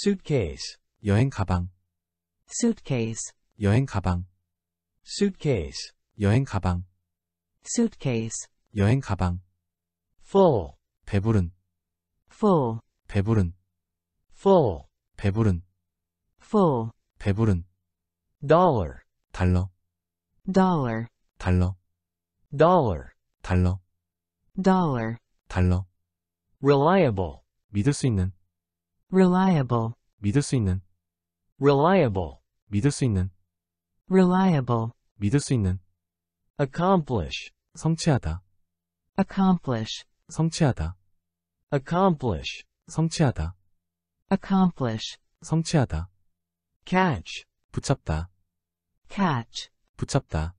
suitcase 여행 가방 suitcase 여행 가방 suitcase 여행 가방 suitcase 여행 가방 full 배부른 full 배부른 full 배부른 full 배부른 dollar 달러 dollar 달러 dollar 달러 dollar 달러 reliable 믿을 수 있는 reliable 믿을 수 있는 reliable 믿을 수 있는 reliable 믿을 수 있는 accomplish 성취하다 accomplish 성취하다 accomplish 성취하다 accomplish 성취하다 catch 붙잡다 catch 붙잡다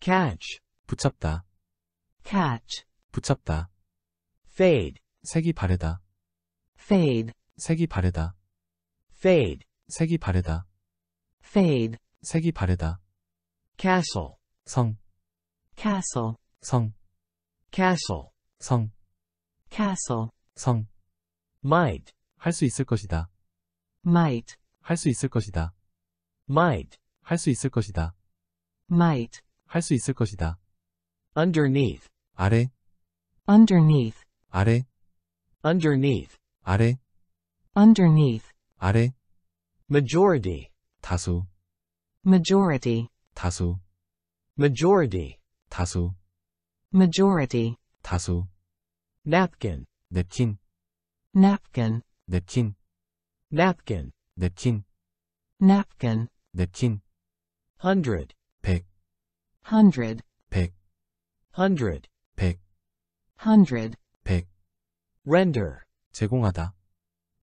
catch 붙잡다 catch 붙잡다 fade 색이 바르다 fade 색이 바르다. fade 색이 바르다. fade 색이 바르다. castle 성 castle 성 castle 성 castle 성 might 할 수 있을 것이다. might 할 수 있을 것이다. might 할 수 있을 것이다. might 할 수 있을 것이다. underneath 아래 underneath 아래 underneath 아래 underneath 아래 majority 다수 majority 다수 majority 다수 majority 다수 napkin 냅킨 napkin 냅킨 napkin 냅킨 napkin 냅킨 hundred 백 hundred 백 hundred 백 hundred 백 render 제공하다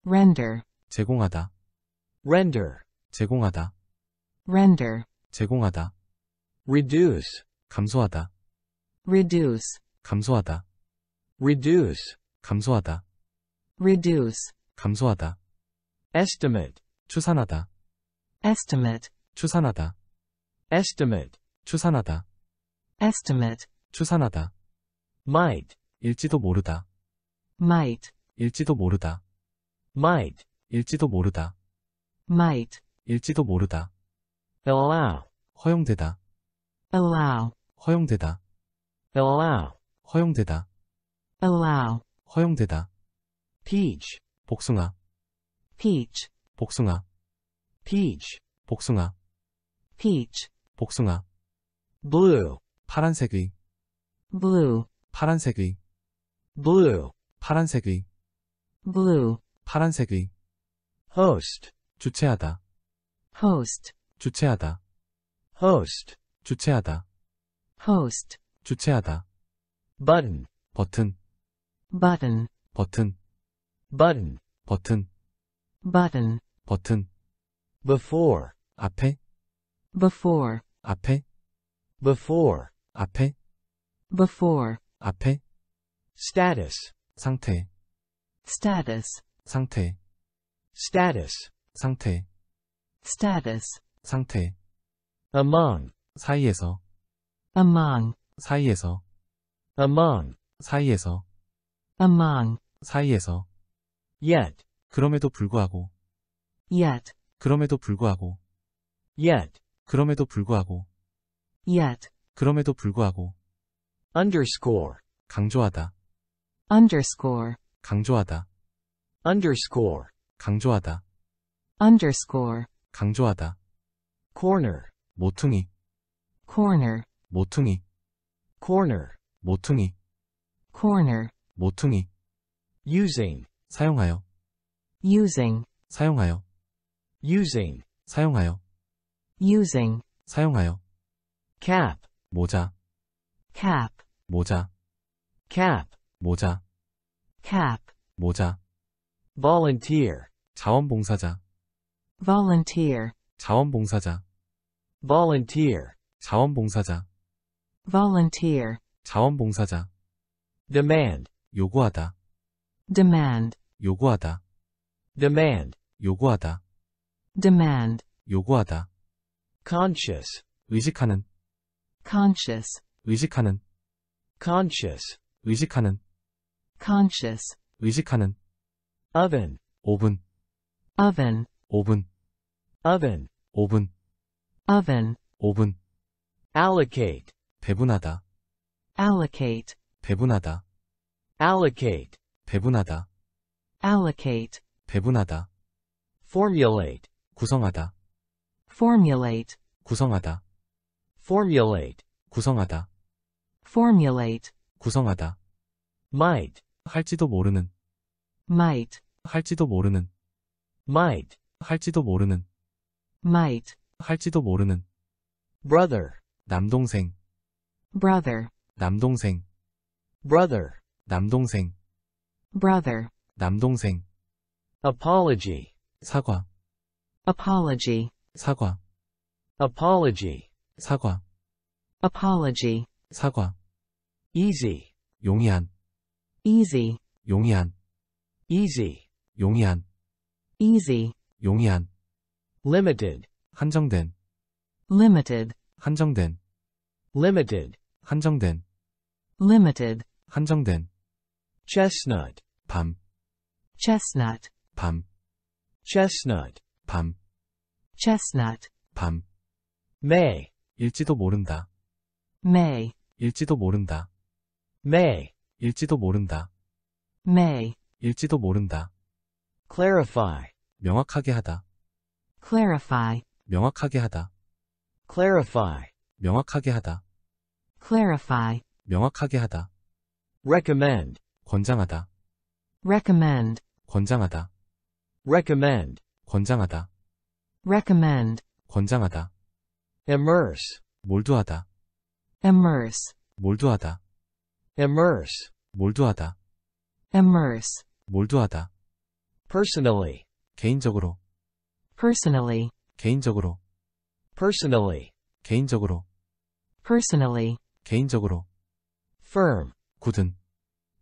render 제공하다 render 제공하다 render 제공하다 reduce 감소하다 reduce 감소하다 reduce 감소하다 reduce 감소하다 estimate 추산하다 estimate 추산하다 estimate 추산하다 estimate 추산하다 might 일지도 모르다 might 일지도 모르다 might 일지도 모르다. might 일지도 모르다. allow 허용되다. allow 허용되다. allow 허용되다. allow 허용되다. peach 복숭아 peach 복숭아 peach 복숭아 peach 복숭아 blue 파란색의 blue 파란색의 blue 파란색의 blue 파란색의 host 주체하다. host 주체하다. host 주체하다. host 주체하다. button 버튼 button 버튼 button 버튼 button 버튼 before 앞에 before 앞에 before 앞에 before 앞에 status 상태 status 상태 status 상태 status 상태 among 사이에서 among 사이에서 among 사이에서 among 사이에서 yet 그럼에도 불구하고 yet 그럼에도 불구하고 yet 그럼에도 불구하고 yet 그럼에도 불구하고 underscore 강조하다 underscore 강조하다 underscore 강조하다 underscore 강조하다 corner 모퉁이 corner 모퉁이 corner 모퉁이 corner 모퉁이 using 사용하여 using 사용하여 using 사용하여 using 사용하여 cap 모자 cap 모자 cap 모자 cap 모자 volunteer 자원봉사자 volunteer 자원봉사자 volunteer 자원봉사자 volunteer 자원봉사자 demand 요구하다 demand 요구하다 demand 요구하다 demand 요구하다 conscious 의식하는 conscious 의식하는 conscious 의식하는 conscious 의식하는 oven, 오븐, oven, 오븐, oven, 오븐, oven, 오븐. allocate, 배분하다, allocate, 배분하다, allocate, 배분하다, allocate, 배분하다. formulate, 구성하다, formulate, 구성하다, formulate, 구성하다, formulate, 구성하다. might, 할지도 모르는 might 할지도 모르는 might 할지도 모르는 might 할지도 모르는 brother 남동생 brother 남동생 brother 남동생 brother 남동생 apology 사과 apology 사과 apology 사과 apology 사과 easy 용이한 easy 용이한 easy, 용이한, easy, 용이한, limited, 한정된, limited, 한정된, limited, 한정된, limited, 한정된, chestnut, 밤, chestnut, 밤, chestnut, 밤, chestnut, 밤, may, 일지도 모른다, may, 일지도 모른다, may, 일지도 모른다, may, 일지도 모른다. clarify 명확하게 하다. clarify 명확하게 하다. clarify 명확하게 하다. clarify 명확하게 하다. recommend 권장하다. recommend 권장하다. recommend 권장하다. recommend 권장하다. immerse 몰두하다. immerse 몰두하다. immerse 몰두하다. immerse 몰두하다. personally 개인적으로 personally 개인적으로 personally 개인적으로 personally 개인적으로 firm 굳은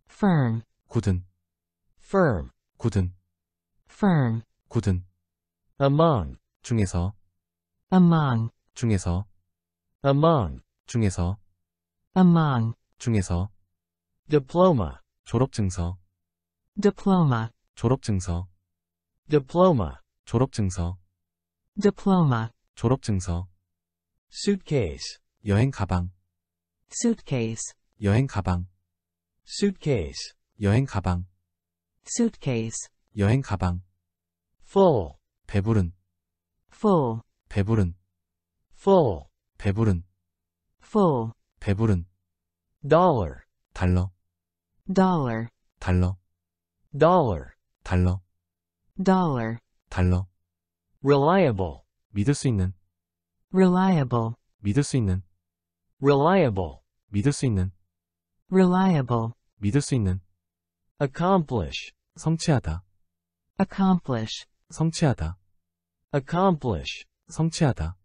firm 굳은 firm 굳은 firm 굳은 among 중에서 among 중에서 among 중에서 among 중에서 diploma 졸업증서 diploma 졸업증서 diploma 졸업증서 diploma 졸업증서 suitcase 여행 가방 suitcase 여행 가방 suitcase 여행 가방 suitcase 여행 가방 full 배부른 full 배부른 full 배부른 full 배부른 dollar 달러 dollar 달러 dollar 달러 dollar 달러 reliable 믿을 수 있는 reliable 믿을 수 있는 reliable 믿을 수 있는 reliable 믿을 수 있는 accomplish 성취하다 accomplish 성취하다 accomplish 성취하다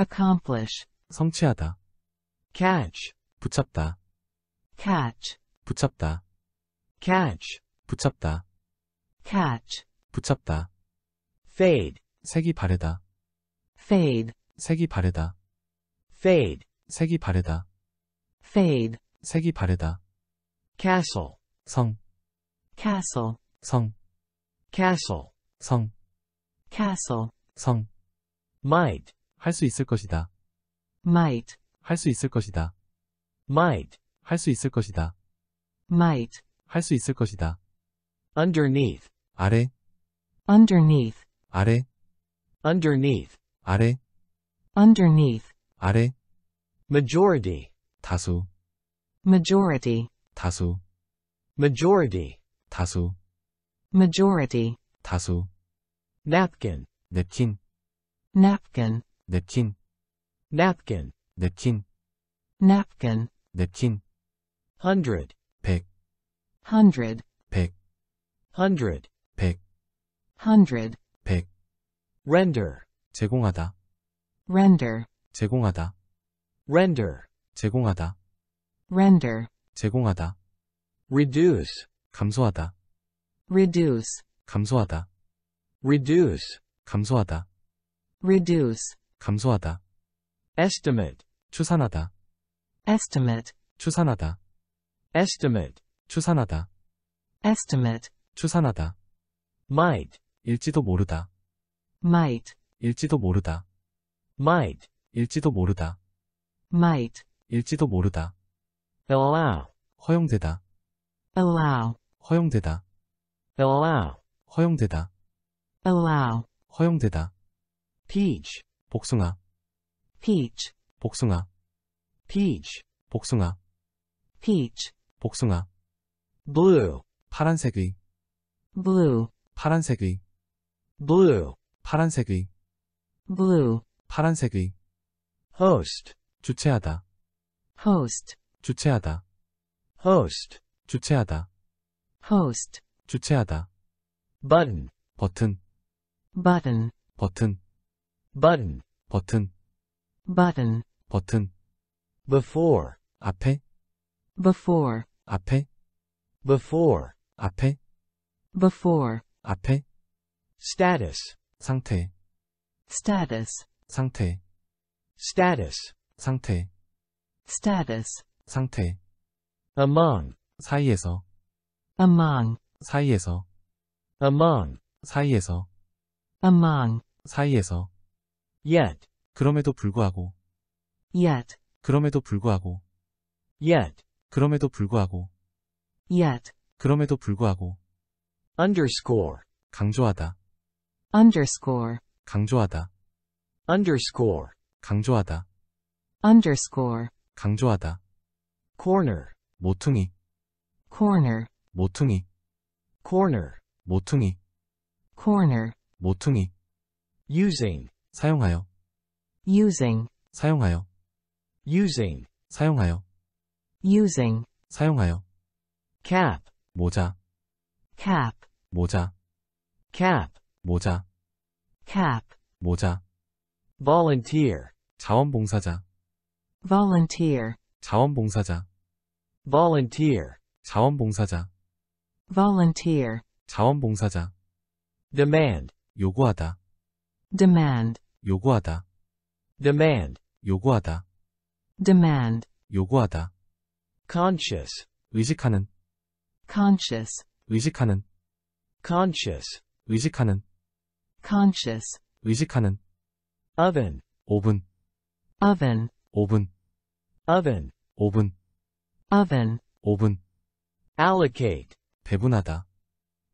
accomplish 성취하다 catch 붙잡다 catch 붙잡다 catch 붙잡다. catch. 붙잡다. fade. 색이 바르다. fade. 색이 바르다. fade. 색이 바르다. fade. 색이 바르다. castle. 성. castle. 성. castle. 성. castle. 성. might. 할 수 있을 것이다. might. 할 수 있을 것이다. might. 할 수 있을 것이다. might. 할 수 있을 것이다. underneath 아래 underneath 아래 underneath 아래 underneath 아래 majority 다수 majority 다수 majority 다수 majority 다수 napkin 냅킨 napkin 냅킨 napkin 냅킨 napkin 냅킨 hundred 100 Hundred. hundred, 100, hundred, 100, render, 제공하다, render, 제공하다, render, 제공하다, render, 제공하다, reduce, 감소하다, reduce, 감소하다, reduce, 감소하다, reduce, 감소하다, estimate, 추산하다, estimate, 추산하다, estimate, 추산하다, estimate, 추산하다. might 일지도 모르다. might 일지도 모르다. might 일지도 모르다. might 일지도 모르다. allow 허용되다. allow 허용되다. allow 허용되다. allow 허용되다. peach 복숭아 peach 복숭아 peach 복숭아 peach 복숭아 blue 파란색의 blue 파란색의 blue 파란색의 blue 파란색의 host 주체하다 host 주체하다 host 주체하다 host 주체하다 button 버튼 button 버튼 button 버튼 button 버튼 before 앞에 before 앞에 before 앞에 before 앞에 status 상태 status 상태 status 상태 status 상태 among 사이에서 among 사이에서 among 사이에서 among 사이에서 yet 그럼에도 불구하고 yet 그럼에도 불구하고 yet 그럼에도 불구하고 yet 그럼에도 불구하고 underscore 강조하다 underscore 강조하다 underscore 강조하다 underscore 강조하다 corner 모퉁이 corner 모퉁이 corner 모퉁이 corner 모퉁이 using 사용하여 using 사용하여 using 사용하여 using 사용하여 cap 모자 cap 모자 cap 모자 cap 모자 volunteer 자원봉사자 volunteer 자원봉사자 volunteer 자원봉사자 volunteer 자원봉사자 demand 요구하다 demand 요구하다 demand 요구하다 demand 요구하다 conscious 의식하는 conscious 의식하는 conscious, 의식하는 conscious, 의식하는 oven, 오븐 oven, 오븐 oven, 오븐 oven, 오븐 allocate, 배분하다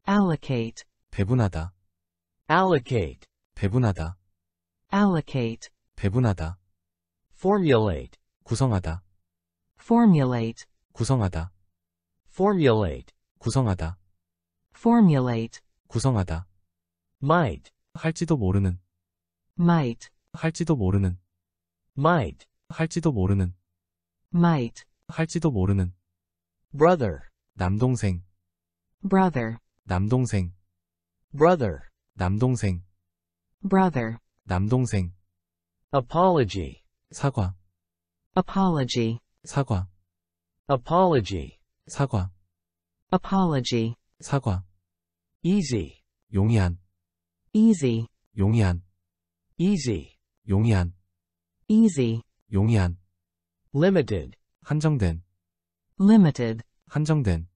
allocate, 배분하다 allocate, 배분하다 allocate, 배분하다 formulate, 구성하다 formulate, 구성하다 formulate, 구성하다 formulate, 구성하다. might, 할지도 모르는, might, 할지도 모르는, might, 할지도 모르는, might, 할지도 모르는, brother, 남동생, brother, 남동생, brother, 남동생, brother, 남동생, apology, 사과, apology, 사과, apology, 사과, apology, 사과 easy 용이한 easy 용이한 easy 용이한 easy 용이한 limited 한정된 limited 한정된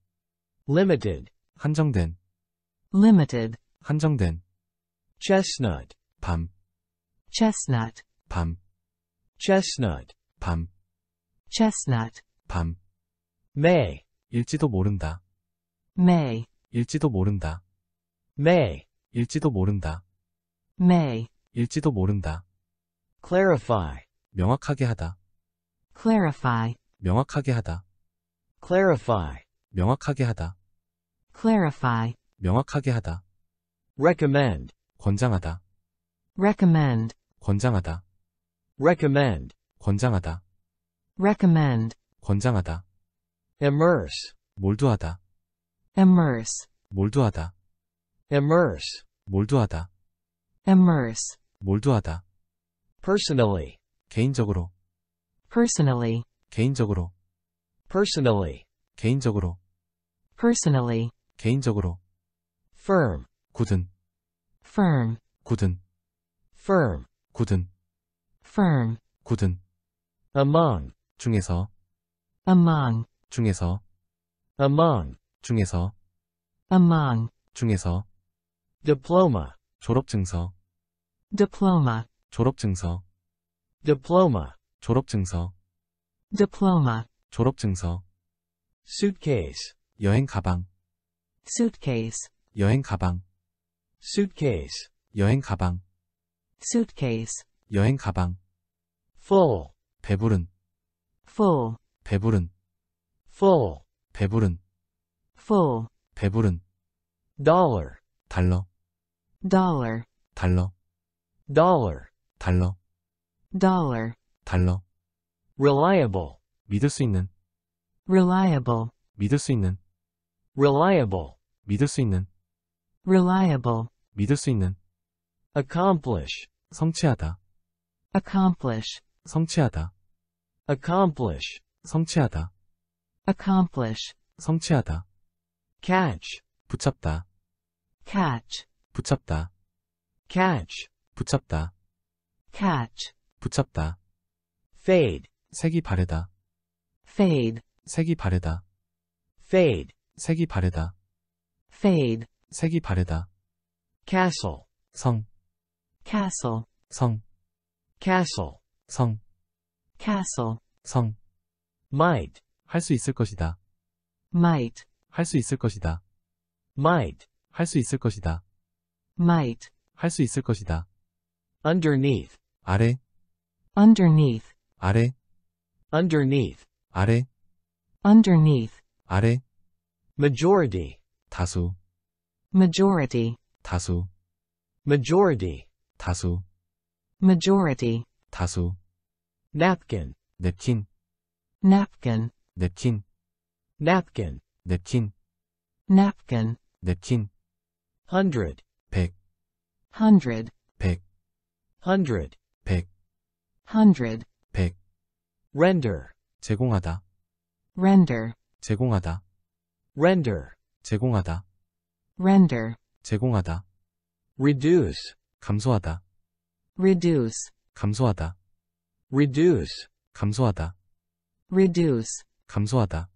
limited 한정된 limited 한정된 chestnut 밤 chestnut 밤 chestnut 밤 chestnut 밤 may 일지도 모른다 may 일지도 모른다 may 일지도 모른다. may 일지도 모른다. clarify 명확하게 하다. clarify 명확하게 하다. clarify 명확하게 하다. clarify 명확하게 하다. recommend 권장하다. recommend 권장하다. recommend 권장하다. recommend 권장하다. immerse 몰두하다. immerse 몰두하다. immerse 몰두하다 immerse 몰두하다 personally 개인적으로 personally 개인적으로 personally 개인적으로 personally 개인적으로 firm 굳은 firm 굳은 firm 굳은 firm 굳은 among 중에서 among 중에서 among 중에서 among 중에서 diploma 졸업증서 diploma 졸업증서 diploma 졸업증서 diploma 졸업증서 suitcase 여행 가방 suitcase 여행 가방 suitcase 여행 가방 suitcase 여행 가방 full 배부른 full 배부른 full 배부른 full 배부른 dollar 달러 dollar 달러 dollar 달러 dollar 달러 reliable 믿을 수 있는 reliable 믿을 수 있는 reliable 믿을 수 있는 reliable 믿을 수 있는 accomplish 성취하다 accomplish 성취하다 accomplish 성취하다 accomplish 성취하다 catch 붙잡다 catch 붙잡다 catch 붙잡다 catch 붙잡다 fade 색이 바르다 fade 색이 바르다 fade 색이 바르다 fade 색이 바르다 castle 성 castle 성 castle 성 castle 성 might 할 수 있을 것이다 might 할 수 있을 것이다 might 할 있을 것이다. might 할수 있을 것이다. underneath 아래 underneath 아래 underneath 아래 underneath 아래 majority 다수 majority 다수 majority 다수 majority 다수 napkin 냅킨 napkin 냅킨 napkin 냅킨 napkin 냅킨 hundred pick hundred pick hundred pick hundred pick render 제공하다 render 제공하다 render 제공하다 render 제공하다 reduce 감소하다 reduce 감소하다 reduce 감소하다 reduce 감소하다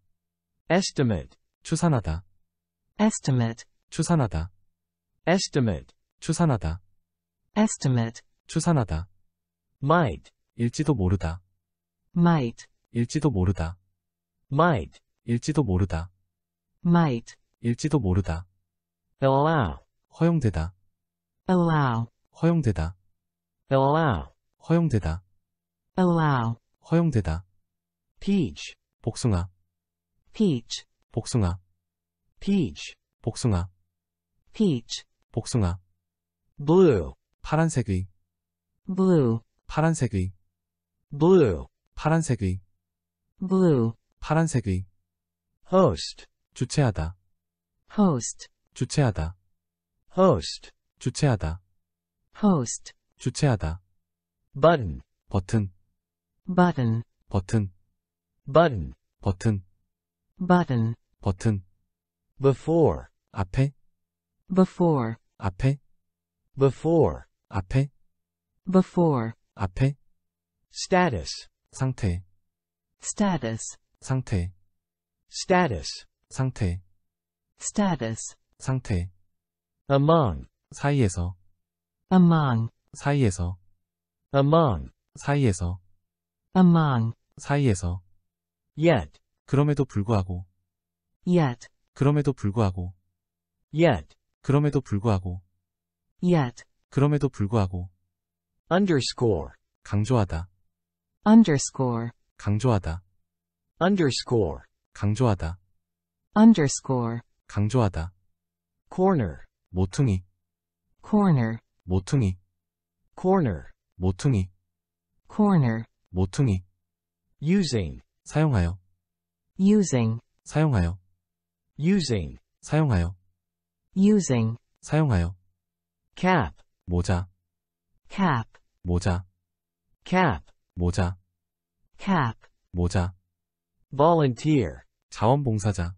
estimate 추산하다 estimate 추산하다 estimate 추산하다 estimate 추산하다 might 일지도 모르다 might 일지도 모르다 might 일지도 모르다 might 일지도 모르다 allow 허용되다 allow 허용되다 allow 허용되다 allow 허용되다 peach 복숭아 peach 복숭아 peach 복숭아 peach 복숭아 blue 파란색의 blue 파란색의 blue 파란색의 blue 파란색의 host 주체하다 host 주체하다 host 주체하다 host 주체하다 button 버튼 button 버튼 button 버튼 button 버튼 before 앞에 before 앞에 before 앞에 before 앞에 status 상태 status 상태 status 상태 status 상태 among 사이에서 among 사이에서 among 사이에서 among 사이에서 yet 그럼에도 불구하고 yet 그럼에도 불구하고 yet 그럼에도 불구하고 yet 그럼에도 불구하고 underscore 강조하다 underscore 강조하다 underscore 강조하다 underscore 강조하다 corner 모퉁이 corner 모퉁이 corner 모퉁이 corner 모퉁이 using 사용하여 using 사용하여 using 사용하여 using 사용하여 cap 모자 cap 모자 cap 모자 cap 모자 volunteer 자원봉사자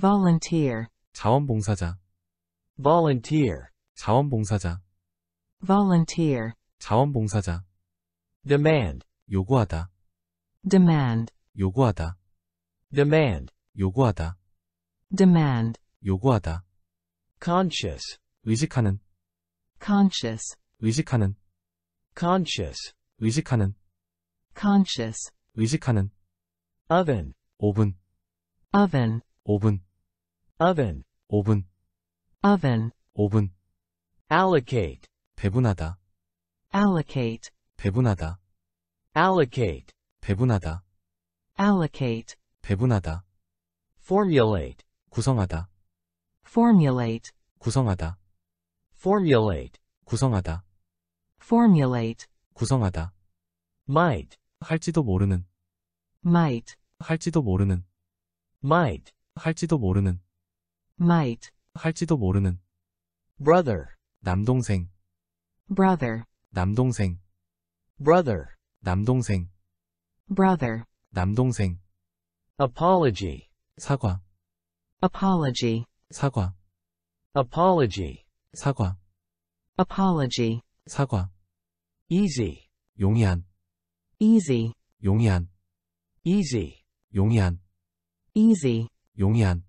volunteer 자원봉사자 volunteer 자원봉사자 volunteer 자원봉사자 demand 요구하다 demand 요구하다 demand 요구하다 demand 요구하다 conscious 의식하는 conscious 의식하는 conscious 의식하는 conscious 의식하는 oven 오븐 oven 오븐 oven 오븐 oven 오븐 allocate 배분하다 allocate 배분하다 allocate 배분하다 allocate 배분하다 formulate 구성하다 formulate 구성하다 formulate 구성하다 formulate 구성하다 might 할지도 모르는 might 할지도 모르는 might 할지도 모르는 might 할지도 모르는 brother 남동생 brother 남동생 brother 남동생 brother 남동생 apology 사과 apology 사과 apology 사과 apology 사과 easy 용이한 easy 용이한 easy 용이한 easy 용이한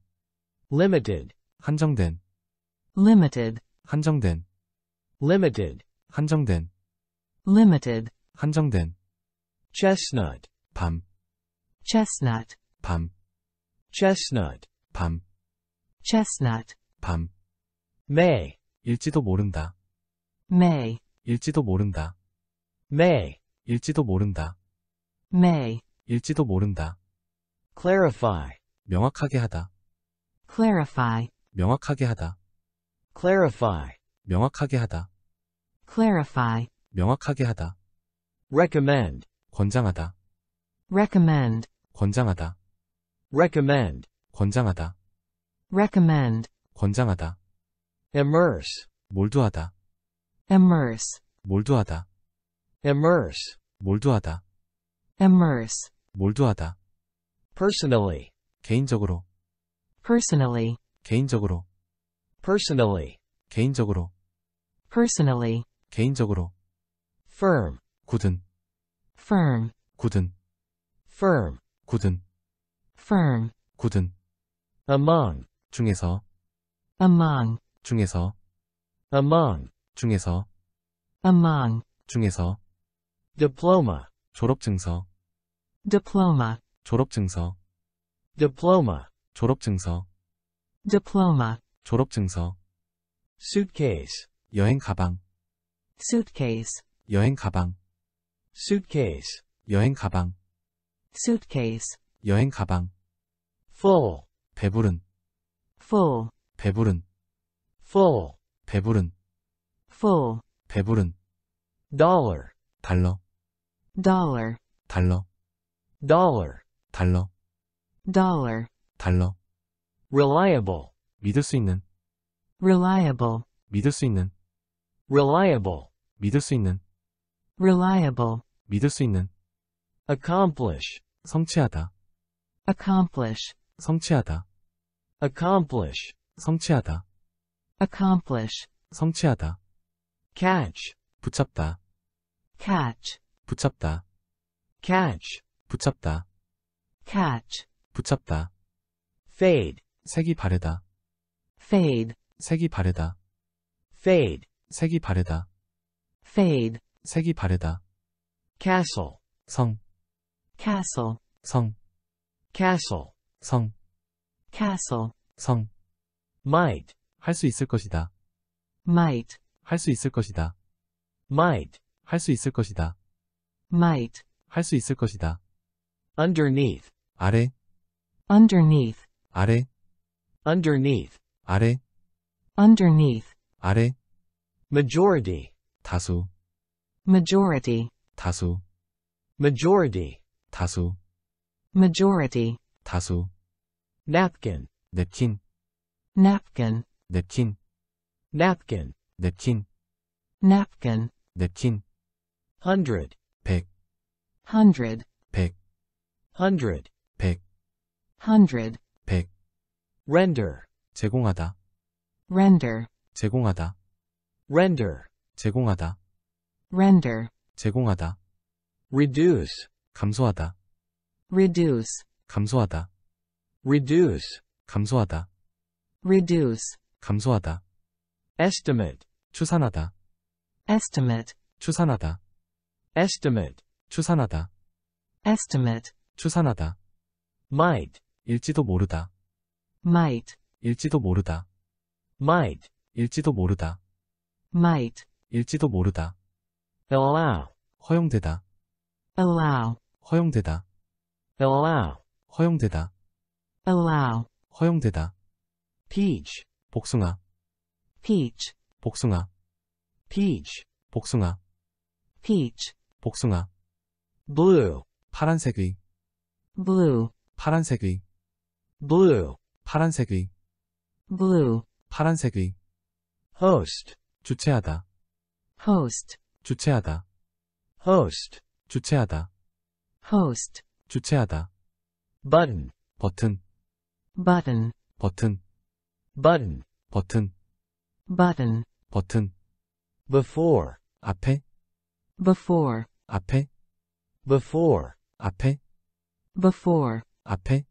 limited 한정된 limited 한정된 limited 한정된 limited 한정된 chestnut 밤 chestnut 밤 chestnut 밤 chestnut. 밤. may. 일지도 모른다. may. 일지도 모른다. may. 일지도 모른다. may. 일지도 모른다. clarify. 명확하게 하다. clarify. 명확하게 하다. clarify. 명확하게 하다. clarify. 명확하게 하다. recommend. 권장하다. recommend. 권장하다. recommend. 권장하다. recommend 권장하다 immerse 몰두하다 immerse 몰두하다 immerse 몰두하다 immerse 몰두하다 personally 개인적으로 personally 개인적으로 personally 개인적으로 personally 개인적으로 firm 굳은 firm 굳은 firm 굳은 firm 굳은 among 중에서 among 중에서 among 중에서 among 중에서 diploma 졸업증서 diploma 졸업증서 diploma 졸업증서 diploma 졸업증서 suitcase 여행 가방 suitcase 여행 가방 suitcase 여행 가방 suitcase 여행 가방 full 배부른 full 배부른 full 배부른 full 배부른 dollar 달러 dollar 달러 dollar 달러 dollar 달러 reliable 믿을 수 있는 reliable 믿을 수 있는 reliable 믿을 수 있는 reliable 믿을 수 있는 accomplish 성취하다 accomplish 성취하다 accomplish 성취하다 accomplish 성취하다 catch 붙잡다 catch 붙잡다 catch 붙잡다 catch 붙잡다 fade 색이 바르다 fade 색이 바르다 fade 색이 바르다 fade 색이 바르다 castle 성 castle 성 castle 성 castle 성 might 할 수 있을 것이다. might 할 수 있을 것이다. might 할수 있을 것이다. might 할수 있을 것이다. underneath 아래 underneath 아래 underneath 아래 underneath 아래 majority 다수 majority 다수 majority 다수 majority 다수 napkin the chin napkin the chin napkin the chin napkin the chin hundred pick hundred pick hundred pick hundred pick render 제공하다 render 제공하다 render 제공하다 render 제공하다 reduce 감소하다 reduce 감소하다 reduce 감소하다 reduce 감소하다 estimate 추산하다 estimate 추산하다 estimate 추산하다 estimate 추산하다 might 일지도 모르다 might 일지도 모르다 might 일지도 모르다 might 일지도 모르다 allow 허용되다 allow 허용되다 allow 허용되다 allow 허용되다 peach 복숭아 peach 복숭아 peach 복숭아 peach 복숭아 blue 파란색의 blue 파란색의 blue 파란색의 blue 파란색의 host 주체하다 host 주체하다 host 주체하다 host 주체하다 button 버튼 button 버튼 button 버튼 button 버튼 before 앞에 before 앞에 before 앞에 before 앞에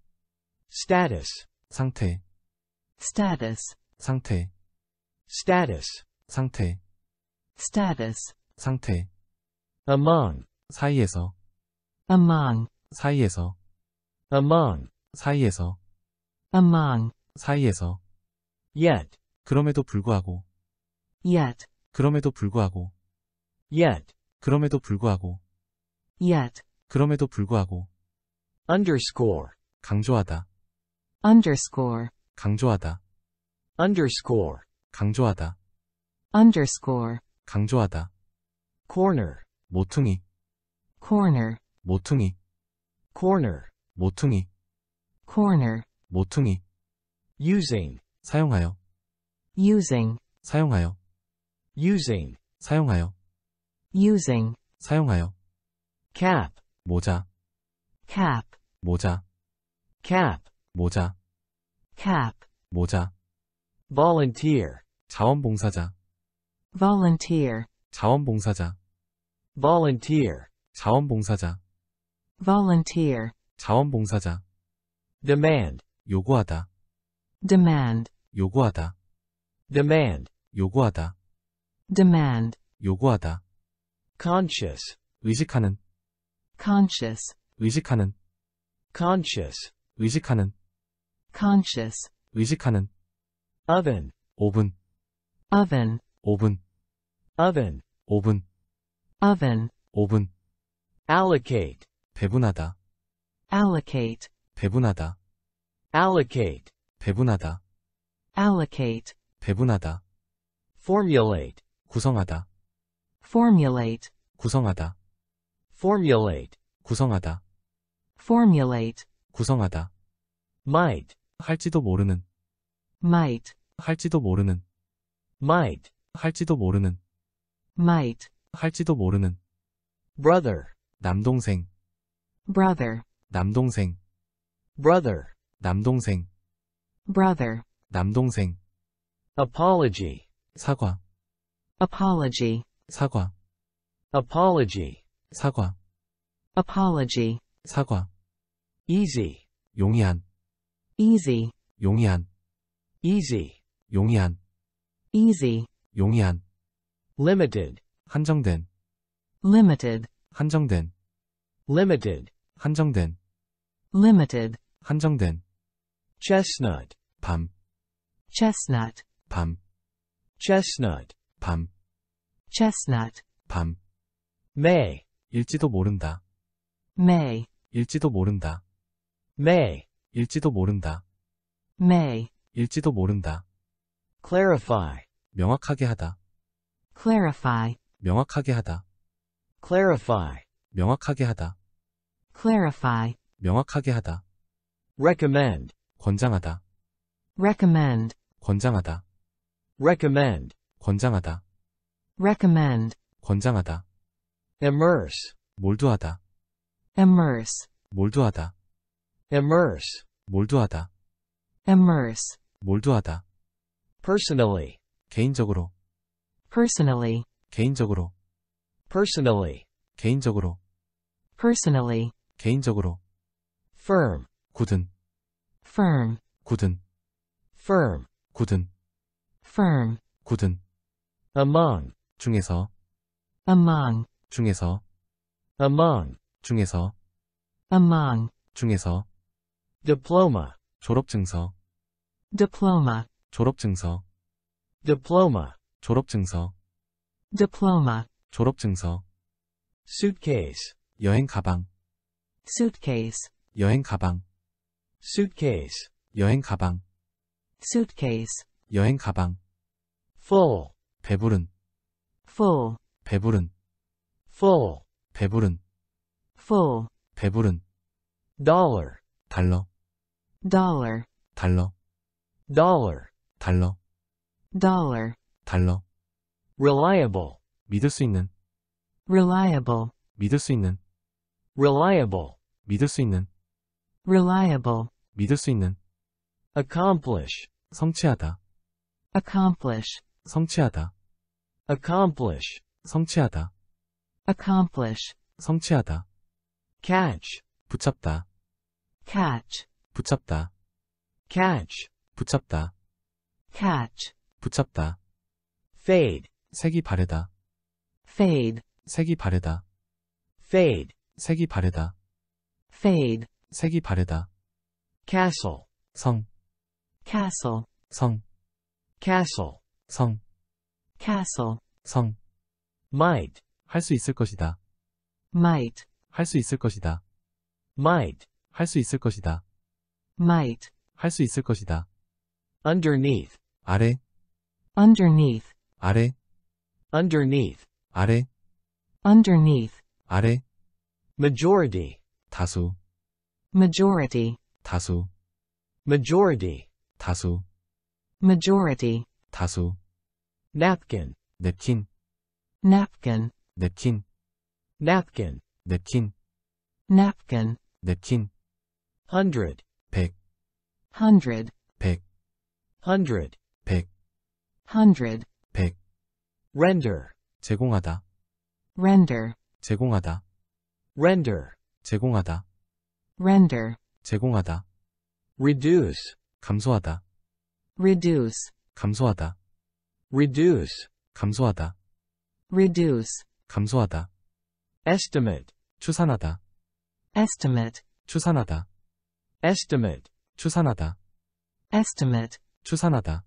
status 상태 status 상태 status 상태 status 상태 among 사이에서 among 사이에서 among 사이에서 among 사이에서 yet 그럼에도 불구하고 yet 그럼에도 불구하고 yet 그럼에도 불구하고 yet 그럼에도 불구하고 underscore 강조하다 underscore 강조하다 underscore 강조하다 underscore 강조하다 corner 모퉁이 corner 모퉁이 corner 모퉁이 corner 모퉁이 using 사용하여 using 사용하여 using 사용하여 using 사용하여 cap 모자 cap 모자 cap 모자 cap 모자 volunteer 자원봉사자 volunteer 자원봉사자 volunteer 자원봉사자 volunteer 자원봉사자 demand 요구하다 demand 요구하다 demand 요구하다 demand 요구하다 conscious 의식하는 conscious 의식하는 conscious 의식하는 conscious 의식하는 oven 오븐 oven 오븐 oven 오븐 oven 오븐 allocate 배분하다 allocate 배분하다 allocate 배분하다 allocate 배분하다 formulate 구성하다 formulate 구성하다 formulate 구성하다 formulate 구성하다 might 할지도 모르는 might 할지도 모르는 might 할지도 모르는 might 할지도 모르는 brother 남동생 brother 남동생 brother 남동생 brother 남동생 apology 사과 apology 사과 apology 사과 apology 사과 easy 용이한 easy 용이한 easy 용이한 easy 용이한 limited 한정된 limited 한정된 limited 한정된 limited 한정된 chestnut 밤 chestnut 밤 chestnut 밤 chestnut 밤 may 일지도 모른다 may 일지도 모른다 may 일지도 모른다 may 일지도 모른다 clarify 명확하게 하다 clarify 명확하게 하다 clarify 명확하게 하다 clarify 명확하게 하다 recommend 권장하다 recommend 권장하다 recommend 권장하다 recommend 권장하다 immerse 몰두하다 immerse 몰두하다 immerse 몰두하다 immerse 몰두하다 personally 개인적으로 personally 개인적으로 personally 개인적으로 personally 개인적으로 firm 굳은 firm 굳은 firm 굳은 firm 굳은 among 중에서 among 중에서 among 중에서 among 중에서 diploma 졸업증서 diploma 졸업증서 diploma 졸업증서 diploma 졸업증서 suitcase 여행 가방 suitcase 여행 가방 suitcase 여행 가방 suitcase 여행 가방 full 배부른 full 배부른 full 배부른 full 배부른 dollar 달러 dollar 달러 dollar 달러 dollar 달러 reliable 믿을 수 있는 reliable 믿을 수 있는 reliable 믿을 수 있는 reliable 믿을 수 있는 accomplish 성취하다 accomplish 성취하다 accomplish 성취하다 accomplish 성취하다 catch 붙잡다 catch 붙잡다 catch 붙잡다 catch 붙잡다 fade 색이 바르다 fade 색이 바르다 fade 색이 바르다 fade 색이 바르다 castle 성 castle 성 castle 성 castle 성 might 할수 있을 것이다 might 할수 있을 것이다 might 할수 있을 것이다 might 할수 있을 것이다 underneath 아래 underneath 아래 underneath 아래 underneath 아래 majority 다수 majority 다수 majority 다수 majority 다수 napkin 냅킨 napkin 냅킨 napkin 냅킨 napkin 냅킨 hundred 백 hundred 백 hundred 백 hundred 백 render 제공하다 render 제공하다 render 제공하다 render 제공하다. reduce 감소하다. reduce 감소하다. reduce 감소하다. reduce 감소하다. estimate 추산하다. estimate 추산하다. estimate 추산하다. estimate 추산하다.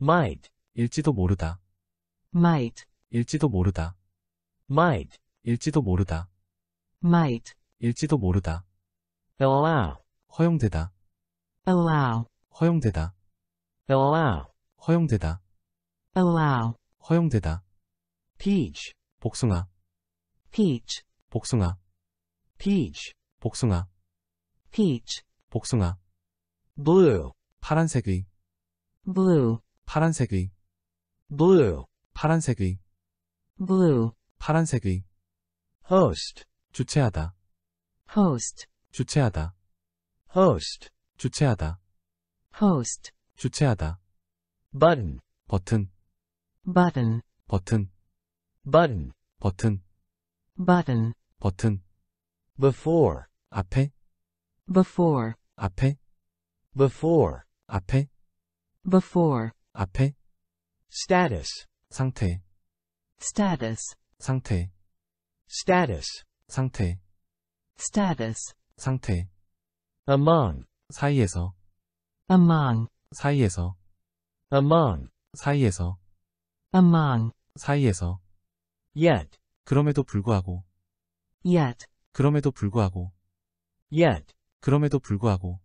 might 일지도 모르다. might 일지도 모르다. might 일지도 모르다. might 일지도 모르다. allow 허용되다 allow 허용되다 allow 허용되다 allow 허용되다 peach 복숭아 peach 복숭아 peach 복숭아 peach 복숭아 blue 파란색의 blue 파란색의 blue 파란색의 blue 파란색의 host 주체하다 host 주최하다 host 주최하다 host 주최하다 button 버튼 button 버튼 button 버튼 button 버튼 before 앞에 before 앞에 before 앞에 before 앞에 status 상태 status 상태 status 상태 status 상태 among 사이에서 among 사이에서 among 사이에서 among 사이에서 yet 그럼에도 불구하고 yet 그럼에도 불구하고 yet 그럼에도 불구하고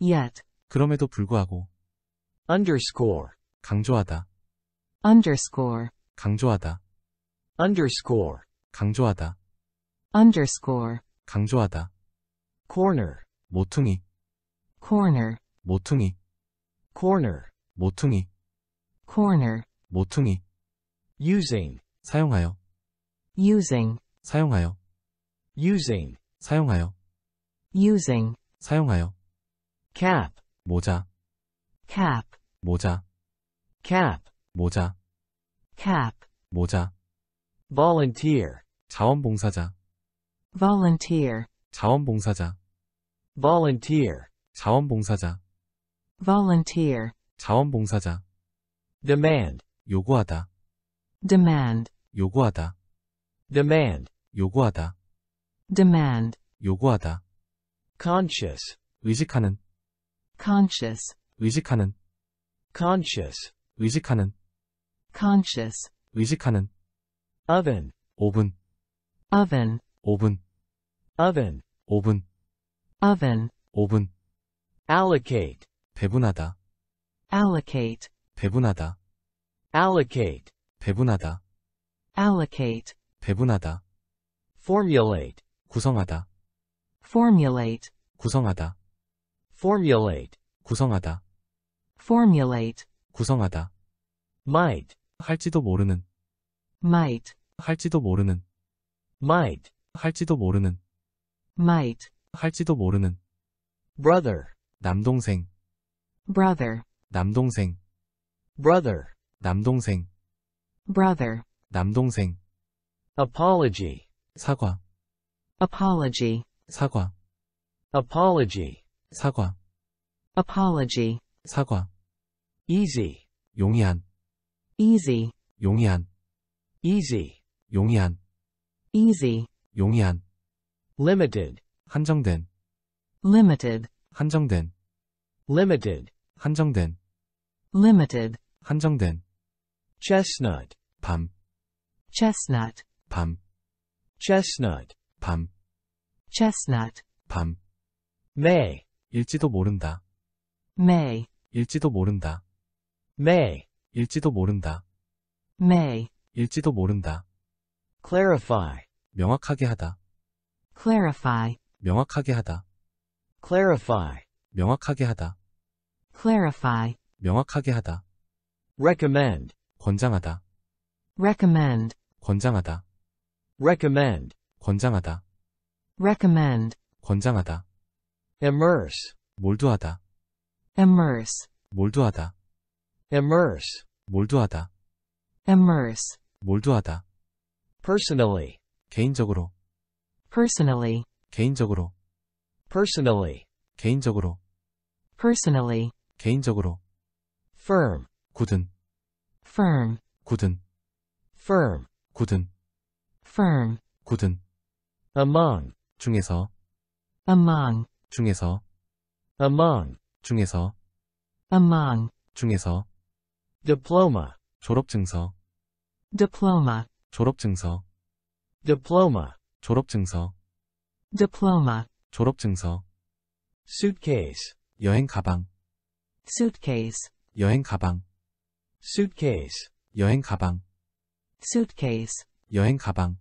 yet 그럼에도 불구하고 underscore 강조하다 underscore 강조하다 underscore 강조하다 underscore 강조하다 corner 모퉁이 corner 모퉁이 corner 모퉁이 corner 모퉁이 using 사용하여 using 사용하여 using 사용하여 using 사용하여 cap 모자 cap 모자 cap 모자 cap 모자 volunteer 자원봉사자 volunteer 자원봉사자 volunteer 자원봉사자 volunteer 자원봉사자 demand 요구하다 demand 요구하다 demand 요구하다 demand 요구하다 conscious 의식하는 conscious 의식하는 conscious 의식하는 conscious 의식하는 oven 오븐 oven 오븐 oven, 오븐, oven, 오븐, allocate, 배분하다, allocate, 배분하다, allocate, 배분하다, allocate, 배분하다, formulate, 구성하다, formulate, 구성하다, formulate, 구성하다, formulate, 구성하다, might, 할지도 모르는, might, 할지도 모르는, might, 할지도 모르는 might 할지도 모르는 brother 남동생 brother 남동생 brother 남동생 brother 남동생 apology 사과 apology 사과 apology 사과 apology 사과 easy 용이한 easy 용이한 easy 용이한 easy 용이한 limited 한정된 limited 한정된 limited 한정된 limited 한정된 chestnut 밤 chestnut 밤 chestnut 밤 chestnut 밤 may 일지도 모른다 may 일지도 모른다 may 일지도 모른다 may 일지도 모른다 clarify 명확하게 하다 clarify, 명확하게 하다. clarify, 명확하게 하다. clarify, 명확하게 하다. recommend, 권장하다. recommend, 권장하다. recommend, 권장하다. recommend, 권장하다. immerse, 몰두하다. immerse, 몰두하다. immerse, 몰두하다. immerse, 몰두하다. personally, 개인적으로 personally 개인적으로 personally 개인적으로 personally 개인적으로 firm 굳은 firm 굳은 firm 굳은 firm 굳은 among 중에서 among 중에서 among 중에서 among 중에서 diploma 졸업증서 diploma 졸업증서 diploma 졸업증서 diploma 졸업증서 suitcase 여행 가방 suitcase 여행 가방 suitcase 여행 가방 suitcase 여행 가방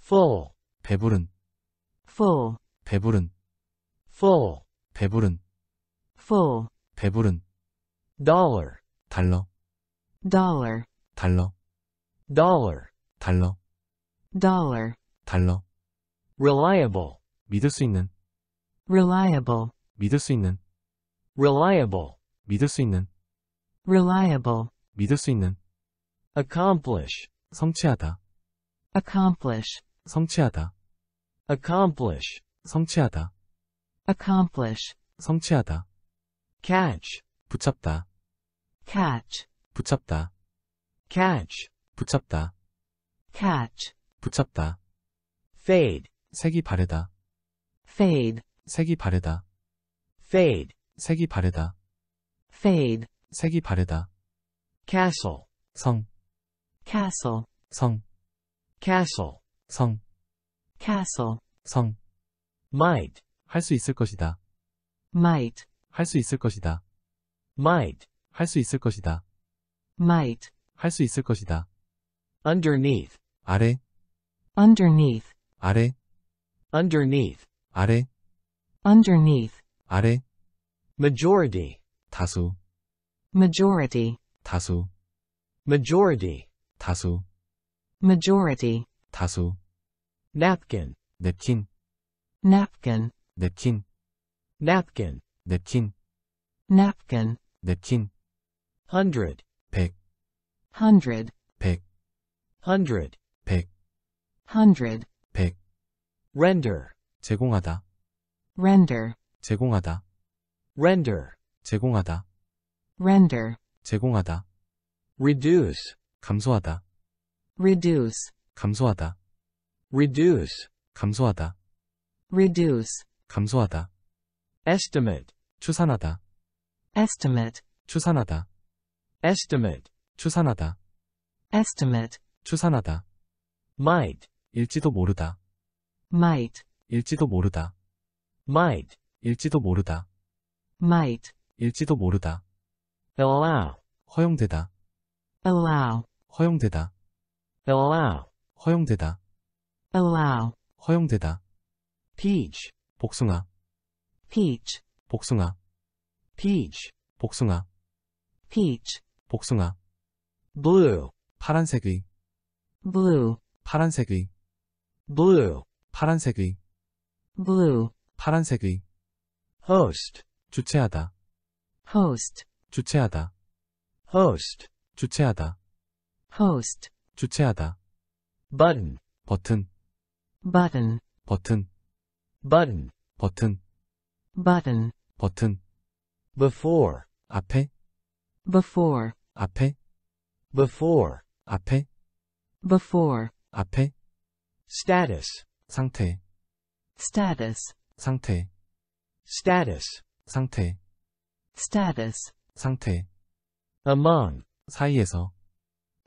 full 배부른 full 배부른 full 배부른 full 배부른 dollar 달러 dollar 달러 dollar 달러 dollar 달러 reliable 믿을 수 있는 reliable 믿을 수 있는 reliable 믿을 수 있는 reliable 믿을 수 있는 accomplish 성취하다 accomplish 성취하다 accomplish 성취하다 accomplish 성취하다 catch 붙잡다 catch 붙잡다 catch 붙잡다 catch 붙잡다 fade 색이 바르다 fade 색이 바르다 fade 색이 바르다 fade 색이 바르다 castle 성 castle 성 castle 성 castle 성 might 할 수 있을 것이다 might 할 수 있을 것이다 might 할 수 있을 것이다 might 할 수 있을 것이다 underneath 아래 underneath 아래 underneath 아래 underneath 아래 majority 다수 majority 다수 majority 다수 majority 다수 napkin 냅킨 napkin 냅킨 napkin 냅킨 napkin 냅킨 hundred 백 hundred 백 hundred 백 hundred 100 render 제공하다 render 제공하다 render 제공하다 render 제공하다 reduce 감소하다 reduce 감소하다 reduce 감소하다 reduce 감소하다 estimate 추산하다 estimate 추산하다 estimate 추산하다 estimate 추산하다 might 일지도 모르다. might 일지도 모르다. might 일지도 모르다. might 일지도 모르다. allow 허용되다. allow 허용되다. allow 허용되다. allow 허용되다. peach 복숭아 peach 복숭아 peach 복숭아 peach 복숭아 blue 파란색의 blue 파란색의 blue 파란색의 blue 파란색의 host 주체하다 host 주체하다 host 주체하다 host 주체하다 button 버튼 button 버튼 button 버튼 button 버튼 before 앞에 before 앞에 before 앞에 before 앞에 status 상태 status 상태 status 상태 status 상태 among 사이에서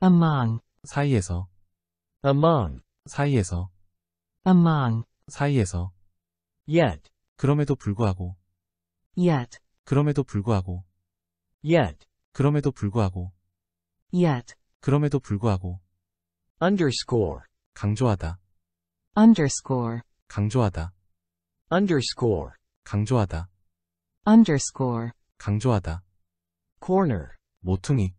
among 사이에서 among 사이에서 among 사이에서 yet 그럼에도 불구하고 yet 그럼에도 불구하고 yet 그럼에도 불구하고 yet 그럼에도 불구하고 underscore 강조하다 underscore 강조하다 underscore 강조하다 underscore 강조하다 corner 모퉁이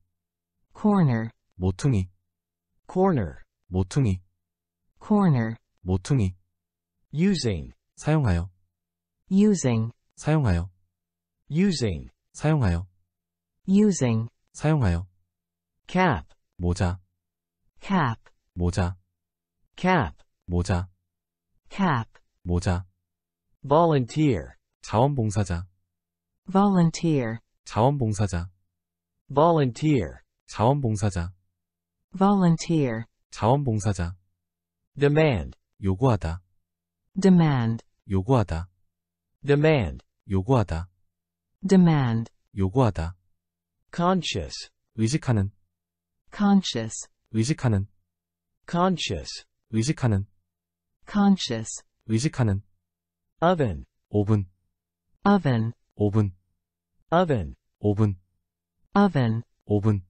corner 모퉁이 corner 모퉁이 corner 모퉁이 using 사용하여 using 사용하여 using 사용하여 using 사용하여 cap 모자 cap 모자 cap 모자 cap 모자 volunteer 자원봉사자 volunteer 자원봉사자 volunteer 자원봉사자 volunteer 자원봉사자 demand 요구하다 demand 요구하다 demand 요구하다 demand 요구하다 conscious 의식하는 conscious 의식하는 conscious 의식하는 conscious 의식하는 oven 5분 oven 5분 oven 5분 oven 5분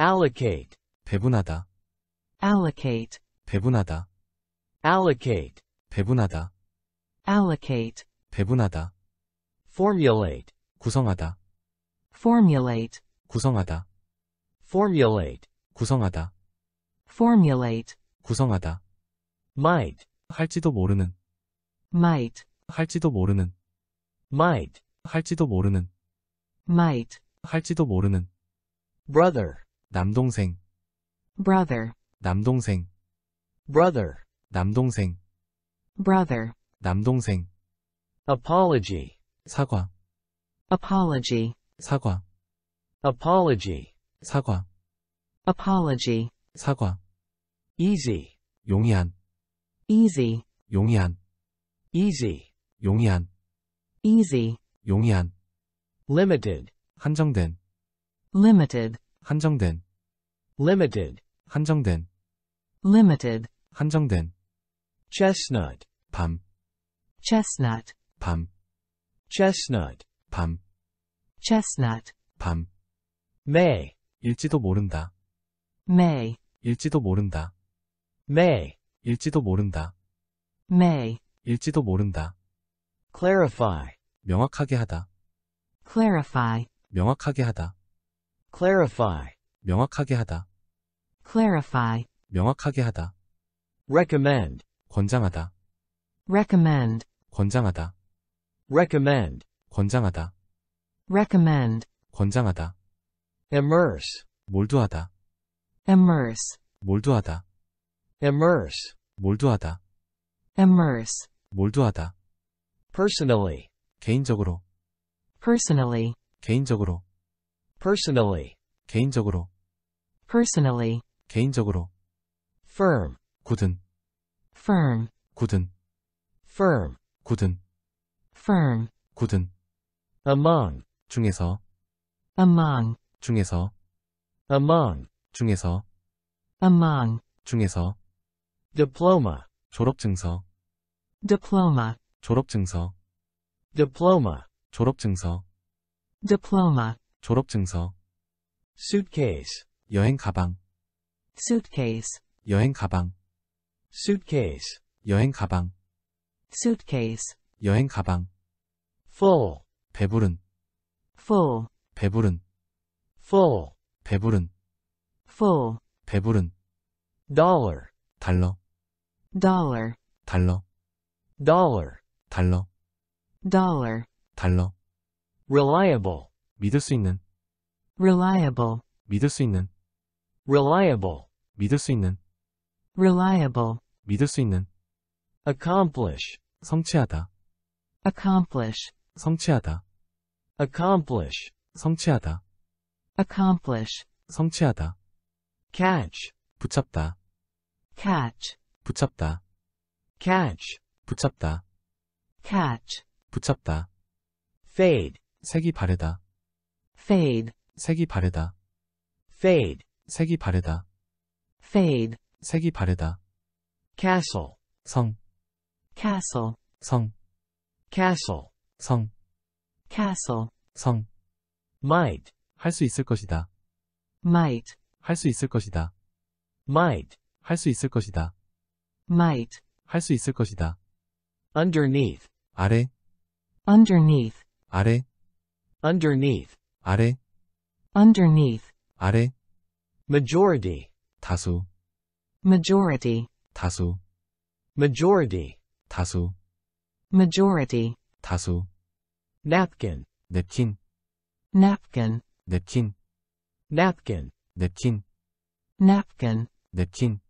allocate 배분하다 allocate 배분하다 allocate 배분하다 allocate 배분하다 formulate 구성하다 formulate 구성하다 formulate 구성하다 formulate 구성하다 might 할지도 모르는 might 할지도 모르는 might 할지도 모르는 might 할지도 모르는 brother 남동생 brother 남동생 brother 남동생 brother 남동생 apology 사과 apology 사과 apology 사과 apology 사과 easy 용이한 easy 용이한 easy 용이한 easy 용이한 limited 한정된 limited 한정된 limited 한정된 limited 한정된 chestnut 밤 chestnut 밤 chestnut 밤 chestnut 밤 may 일지도 모른다 may 일지도 모른다 may 일지도 모른다. may 일지도 모른다. clarify 명확하게 하다. clarify 명확하게 하다. clarify 명확하게 하다. clarify 명확하게 하다. recommend 권장하다. recommend 권장하다. recommend 권장하다. recommend 권장하다. immerse 몰두하다. immerse 몰두하다. immerse 몰두하다. immerse. 몰두하다. personally. 개인적으로. personally. 개인적으로. personally. 개인적으로. personally. 개인적으로. firm. 굳은. firm. 굳은. firm. 굳은. firm. 굳은. among. 중에서. among. 중에서. among. 중에서. among. 중에서. diploma 졸업증서 diploma 졸업증서 diploma 졸업증서 diploma 졸업증서 suitcase 여행 가방 suitcase 여행 가방 suitcase 여행 가방 suitcase 여행 가방 full 배부른 full 배부른 full 배부른 full 배부른 dollar 달러 dollar 달러 dollar 달러 dollar 달러 reliable 믿을 수 있는 reliable 믿을 수 있는 reliable 믿을 수 있는 reliable 믿을 수 있는 accomplish 성취하다 accomplish 성취하다 accomplish 성취하다 accomplish 성취하다 catch 붙잡다 catch 붙잡다 catch 붙잡다 catch 붙잡다 fade 색이 바르다 fade 색이 바르다 fade 색이 바르다 fade 색이 바르다 castle 성 castle 성 castle 성 castle 성 might 할 수 있을 것이다 might 할 수 있을 것이다 might 할 수 있을 것이다 might 할 수 있을 것이다. underneath 아래 underneath 아래 underneath 아래 underneath 아래 majority 다수 majority 다수 majority 다수 majority 다수 napkin 냅킨 napkin 냅킨 napkin 냅킨 napkin 냅킨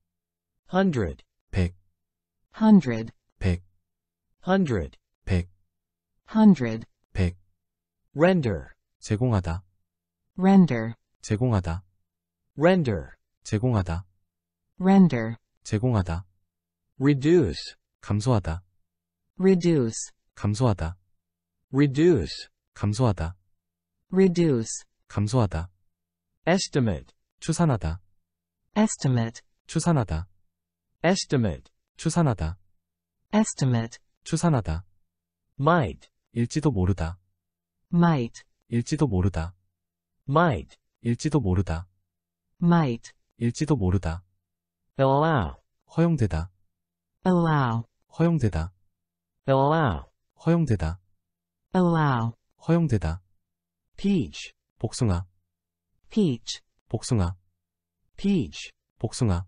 hundred hundred pick hundred pick hundred pick render 제공하다 render 제공하다 render 제공하다 render 제공하다 reduce 감소하다 reduce 감소하다 reduce 감소하다 reduce 감소하다 estimate 추산하다 estimate 추산하다 estimate 추산하다. estimate. 추산하다. might. 일지도 모르다. might. 일지도 모르다. might. 일지도 모르다. might. 일지도 모르다. allow. 허용되다. allow. 허용되다. allow. 허용되다. allow. 허용되다. peach. 복숭아. peach. 복숭아. peach. 복숭아.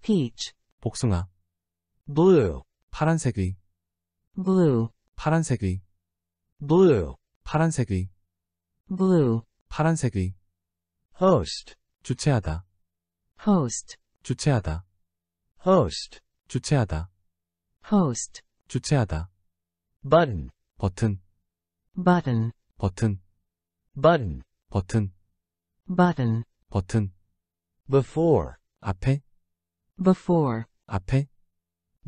peach. 복숭아. blue 파란색이 blue 파란색이 blue 파란색이 blue 파란색이 host 주체하다 host 주체하다 host 주체하다 host 주체하다 button 버튼 button 버튼 button 버튼 button 버튼 before 앞에 before 앞에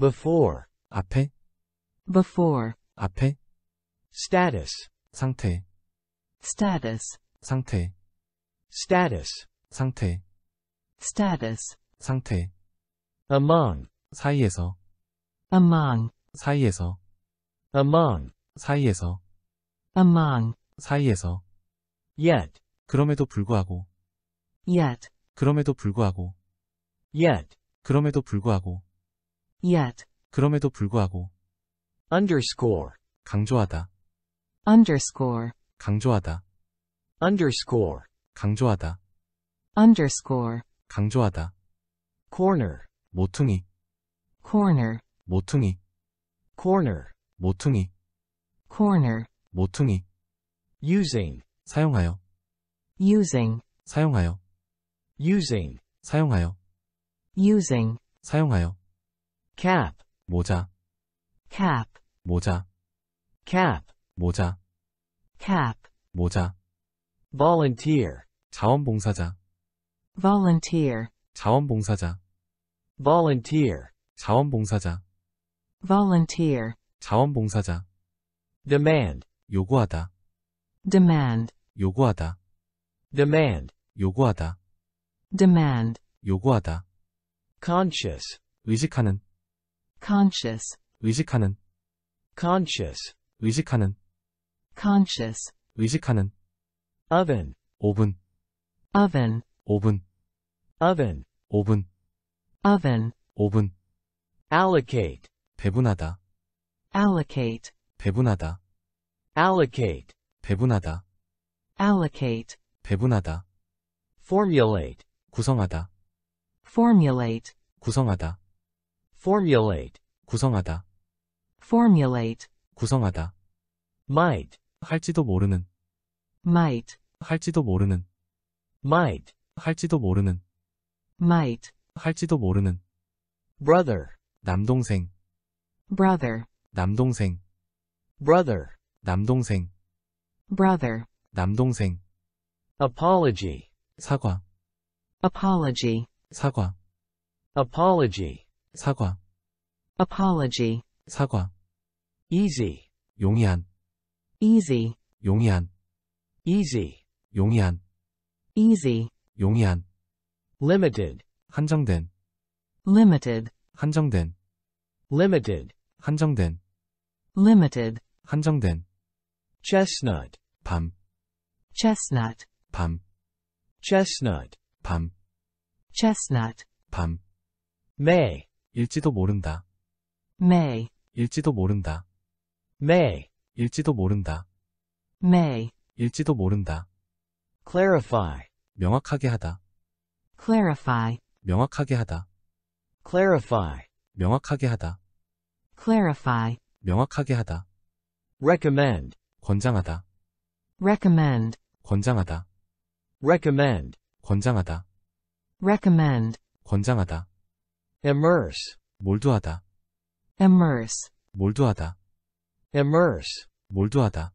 before 앞에 before 앞에 status 상태 status 상태 status 상태 status 상태 among 사이에서 among 사이에서 among 사이에서 among 사이에서 yet 그럼에도 불구하고 yet 그럼에도 불구하고 yet 그럼에도 불구하고 yet. 그럼에도 불구하고 underscore 강조하다 underscore 강조하다 underscore 강조하다 underscore 강조하다 corner 모퉁이 corner 모퉁이 corner 모퉁이 corner 모퉁이 using 사용하여 using 사용하여 using 사용하여 using 사용하여 cap 모자 cap 모자 cap 모자 cap 모자 volunteer 자원봉사자 volunteer 자원봉사자 volunteer 자원봉사자 volunteer 자원봉사자 demand 요구하다 demand 요구하다 demand 요구하다 demand 요구하다 conscious 의식하는 conscious 의식하는 conscious 의식하는 conscious 의식하는 oven 오븐 oven 오븐 oven 오븐 oven 오븐 allocate 배분하다 allocate 배분하다 allocate 배분하다 allocate 배분하다 formulate 구성하다 formulate 구성하다 formulate 구성하다 formulate 구성하다 might 할지도 모르는 might 할지도 모르는 might 할지도 모르는 might 할지도 모르는 brother 남동생 brother 남동생 brother 남동생 brother 남동생 apology 사과 apology 사과 apology 사과 apology 사과 easy 용이한 easy 용이한 easy 용이한 easy 용이한 limited 한정된 limited 한정된 limited 한정된 limited 한정된 chestnut 밤 chestnut 밤 chestnut 밤 chestnut 밤 may 일지도 모른다. may 일지도 모른다. may 일지도 모른다. may 일지도 모른다. clarify 명확하게 하다. clarify 명확하게 하다. clarify 명확하게 하다. clarify 명확하게 하다. recommend 권장하다. recommend 권장하다. recommend 권장하다. recommend 권장하다. immerse 몰두하다 immerse 몰두하다 immerse 몰두하다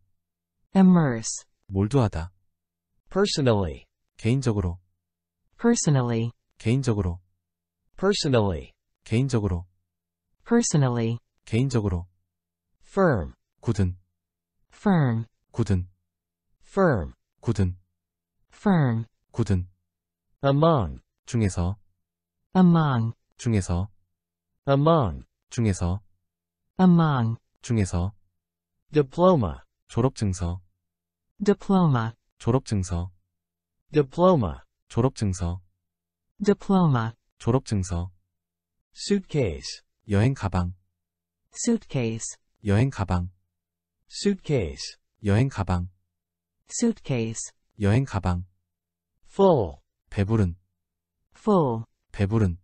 immerse 몰두하다 personally 개인적으로 personally 개인적으로 personally 개인적으로 personally 개인적으로 firm 굳은 firm 굳은 firm 굳은 firm 굳은 among 중에서 among 중에서 among 중에서 among 중에서 diploma 졸업증서 diploma 졸업증서 diploma 졸업증서 diploma 졸업증서 suitcase 여행 가방 suitcase 여행 가방 suitcase 여행 가방 suitcase 여행 가방 full 배부른 full 배부른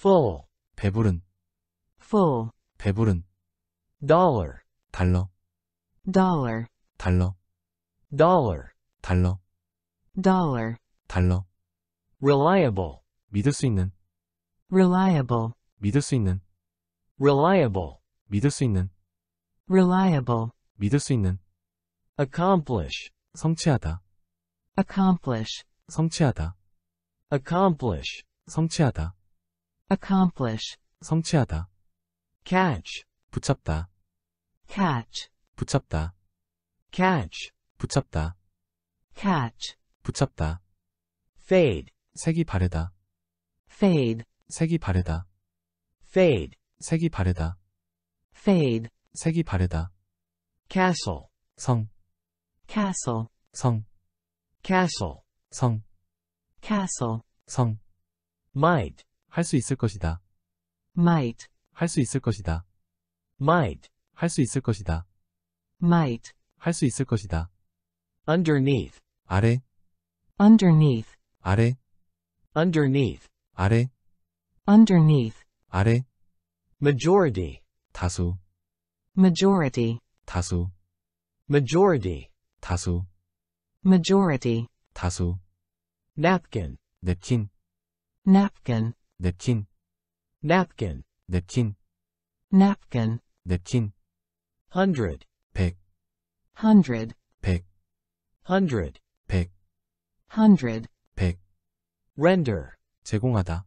full 배부른 full 배부른 dollar 달러 dollar 달러 dollar 달러 dollar 달러 reliable 믿을 수 있는 reliable 믿을 수 있는 reliable 믿을 수 있는 reliable 믿을 수 있는 accomplish 성취하다 accomplish 성취하다 accomplish 성취하다 accomplish 성취하다 catch 붙잡다 catch 붙잡다 catch 붙잡다 catch 붙잡다 fade 색이 바르다 fade 색이 바르다 fade 색이 바르다 fade 색이 바르다 castle 성 castle 성 castle 성 castle 성 might 할수 있을 것이다. might 할 수 있을 것이다. might 할 수 있을 것이다. might 할 수 있을 것이다. underneath 아래 underneath 아래 underneath 아래 underneath 아래 majority 다수 majority 다수 majority 다수 majority 다수 napkin 냅킨 napkin The chin. Napkin. The chin. Napkin. The chin. Hundred. Pick. Hundred. Pick. Hundred. Pick. Hundred. Pick. Render. 제공하다.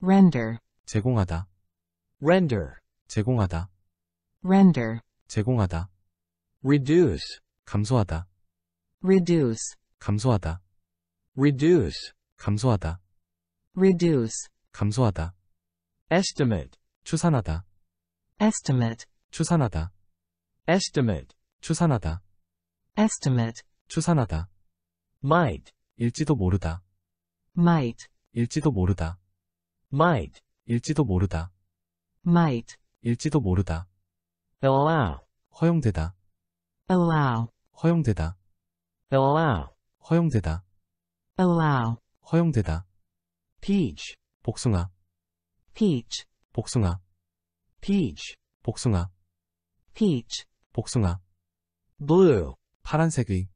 Render. 제공하다. Render. 제공하다. Render. 제공하다. Reduce. 감소하다. Reduce. 감소하다. Reduce. 감소하다. Reduce. 감소하다. estimate 추산하다. estimate 추산하다. estimate 추산하다. estimate 추산하다. might 일지도 모르다. might 일지도 모르다. might 일지도 모르다. might 일지도 모르다. allow 허용되다. allow 허용되다. allow 허용되다. allow 허용되다. peach 복숭아 peach 복숭아 peach 복숭아 peach 복숭아 blue 파란색의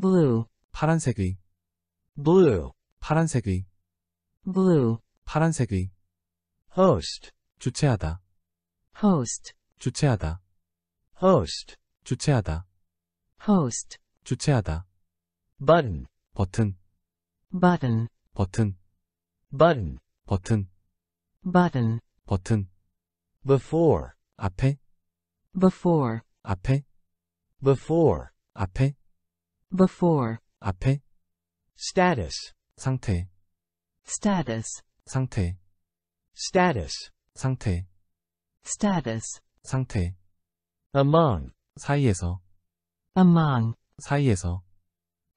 blue 파란색의 blue 파란색의 blue 파란색의 host 주체하다 host 주체하다 host 주체하다 host 주체하다 button 버튼 button 버튼 button 버튼 button 버튼 before 앞에 before 앞에 before 앞에 before 앞에 status 상태 status 상태 status 상태 status 상태 among 사이에서 among 사이에서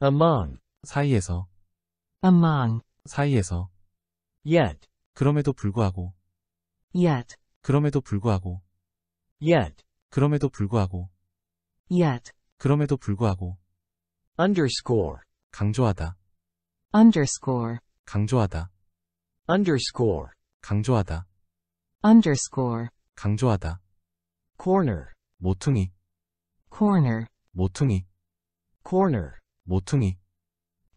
among 사이에서 among 사이에서 yet 그럼에도 불구하고 yet 그럼에도 불구하고 yet 그럼에도 불구하고 yet 그럼에도 불구하고 underscore 강조하다 underscore 강조하다 underscore 강조하다 underscore 강조하다 corner 모퉁이 corner 모퉁이 corner 모퉁이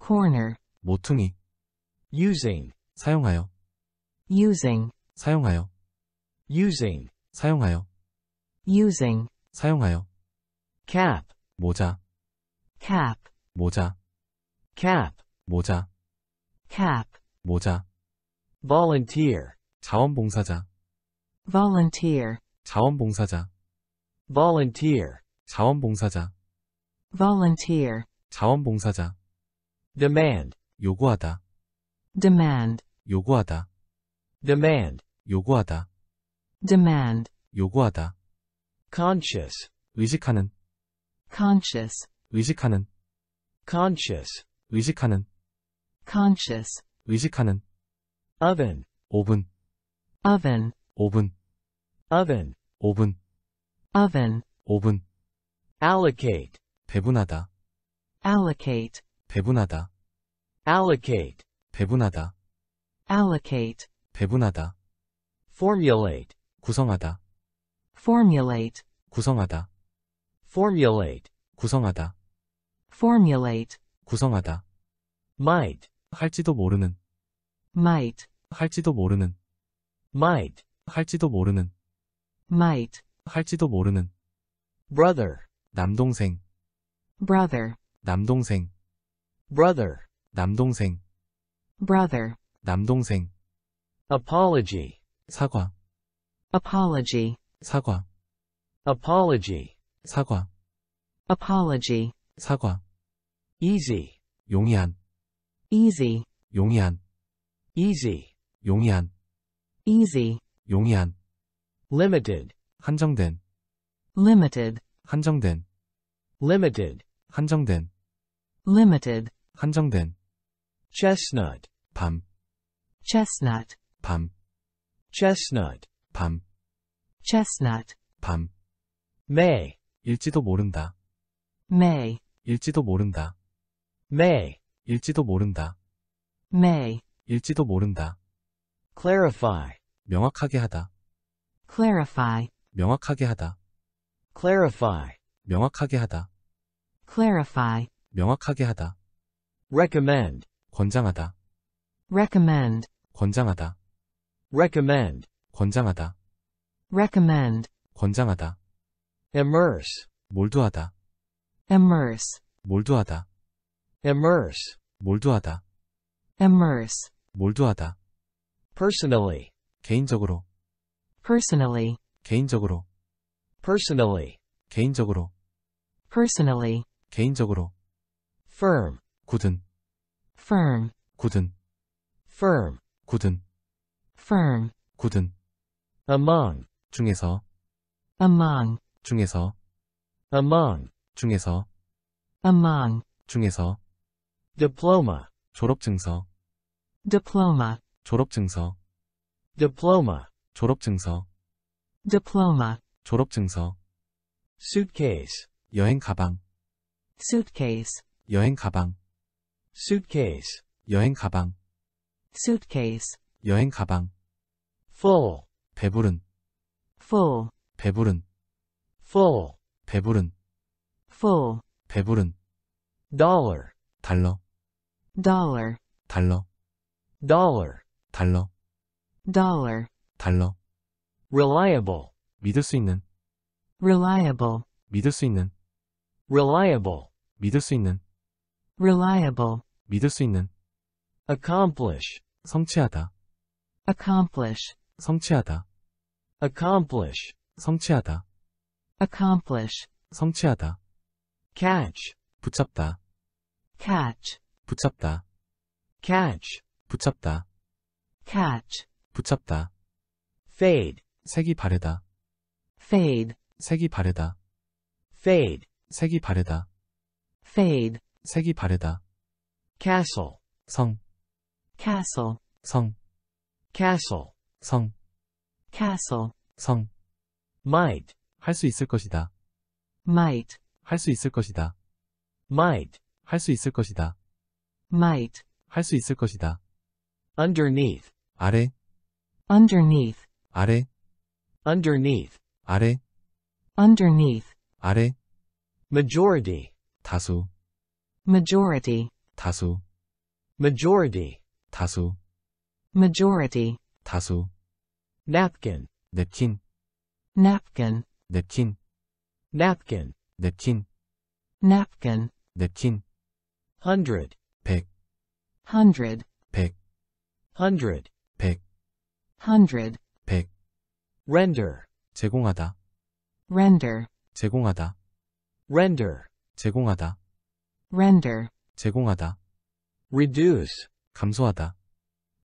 corner 모퉁이 using 사용하여 using 사용하여 using 사용하여 using 사용하여 cap 모자 cap 모자 cap 모자 cap 모자 volunteer 자원봉사자 volunteer 자원봉사자 volunteer 자원봉사자 volunteer 자원봉사자 demand 요구하다 demand 요구하다 demand 요구하다 demand 요구하다 conscious 의식하는 conscious 의식하는 conscious 의식하는 conscious 의식하는 oven 오븐 oven 오븐 oven 오븐 oven 오븐 allocate 배분하다 allocate 배분하다 allocate 배분하다 allocate 배분하다 formulate 구성하다 formulate 구성하다 formulate 구성하다 formulate 구성하다 might 할지도 모르는 might 할지도 모르는 might 할지도 모르는 might 할지도 모르는 brother 남동생 brother 남동생 brother 남동생 brother, 남동생, apology, 사과, apology, 사과, apology, 사과, apology, 사과, easy, 용이한, easy, 용이한, easy, 용이한, easy, 용이한, limited, 한정된, limited, 한정된, limited, 한정된, limited, 한정된 chestnut 밤 chestnut 밤 chestnut 밤 chestnut 밤 may 일지도 모른다 may 일지도 모른다 may 일지도 모른다 may 일지도 모른다 clarify 명확하게 하다 clarify 명확하게 하다 clarify 명확하게 하다 clarify 명확하게 하다 recommend 권장하다 recommend 권장하다 recommend 권장하다 recommend 권장하다 immerse 몰두하다 immerse 몰두하다 immerse 몰두하다 immerse 몰두하다 personally 개인적으로 personally 개인적으로 personally 개인적으로 personally 개인적으로 firm 굳은 firm 굳은 firm 굳은 firm 굳은 among 중에서 among 중에서 among 중에서 among 중에서 diploma 졸업증서 diploma 졸업증서 diploma 졸업증서 diploma 졸업증서 suitcase 여행 가방 suitcase 여행 가방 suitcase 여행 가방 suitcase 여행 가방 full 배부른 full 배부른 full 배부른 full 배부른 dollar 달러 dollar 달러 dollar 달러 dollar 달러 reliable 믿을 수 있는 reliable 믿을 수 있는 reliable 믿을 수 있는 reliable, 믿을 수 있는, accomplish, 성취하다, accomplish, 성취하다, accomplish, 성취하다, accomplish, 성취하다, catch, 붙잡다, catch, 붙잡다, catch, 붙잡다, catch, 붙잡다, fade, 색이 바르다, fade, 색이 바르다, fade, 색이 바르다, fade, 색이 바르다. castle 성 castle 성 castle 성 castle 성 might 할 수 있을 것이다. might 할 수 있을 것이다. might 할 수 있을 것이다. might 할 수 있을 것이다. underneath 아래 underneath 아래 underneath 아래 underneath 아래 majority 다수 majority 다수 majority 다수 majority 다수 napkin 냅킨 napkin 냅킨 napkin 냅킨 napkin 냅킨 hundred 백 hundred 백 hundred 백 hundred 백 render 제공하다 render 제공하다 render 제공하다 render 제공하다 reduce 감소하다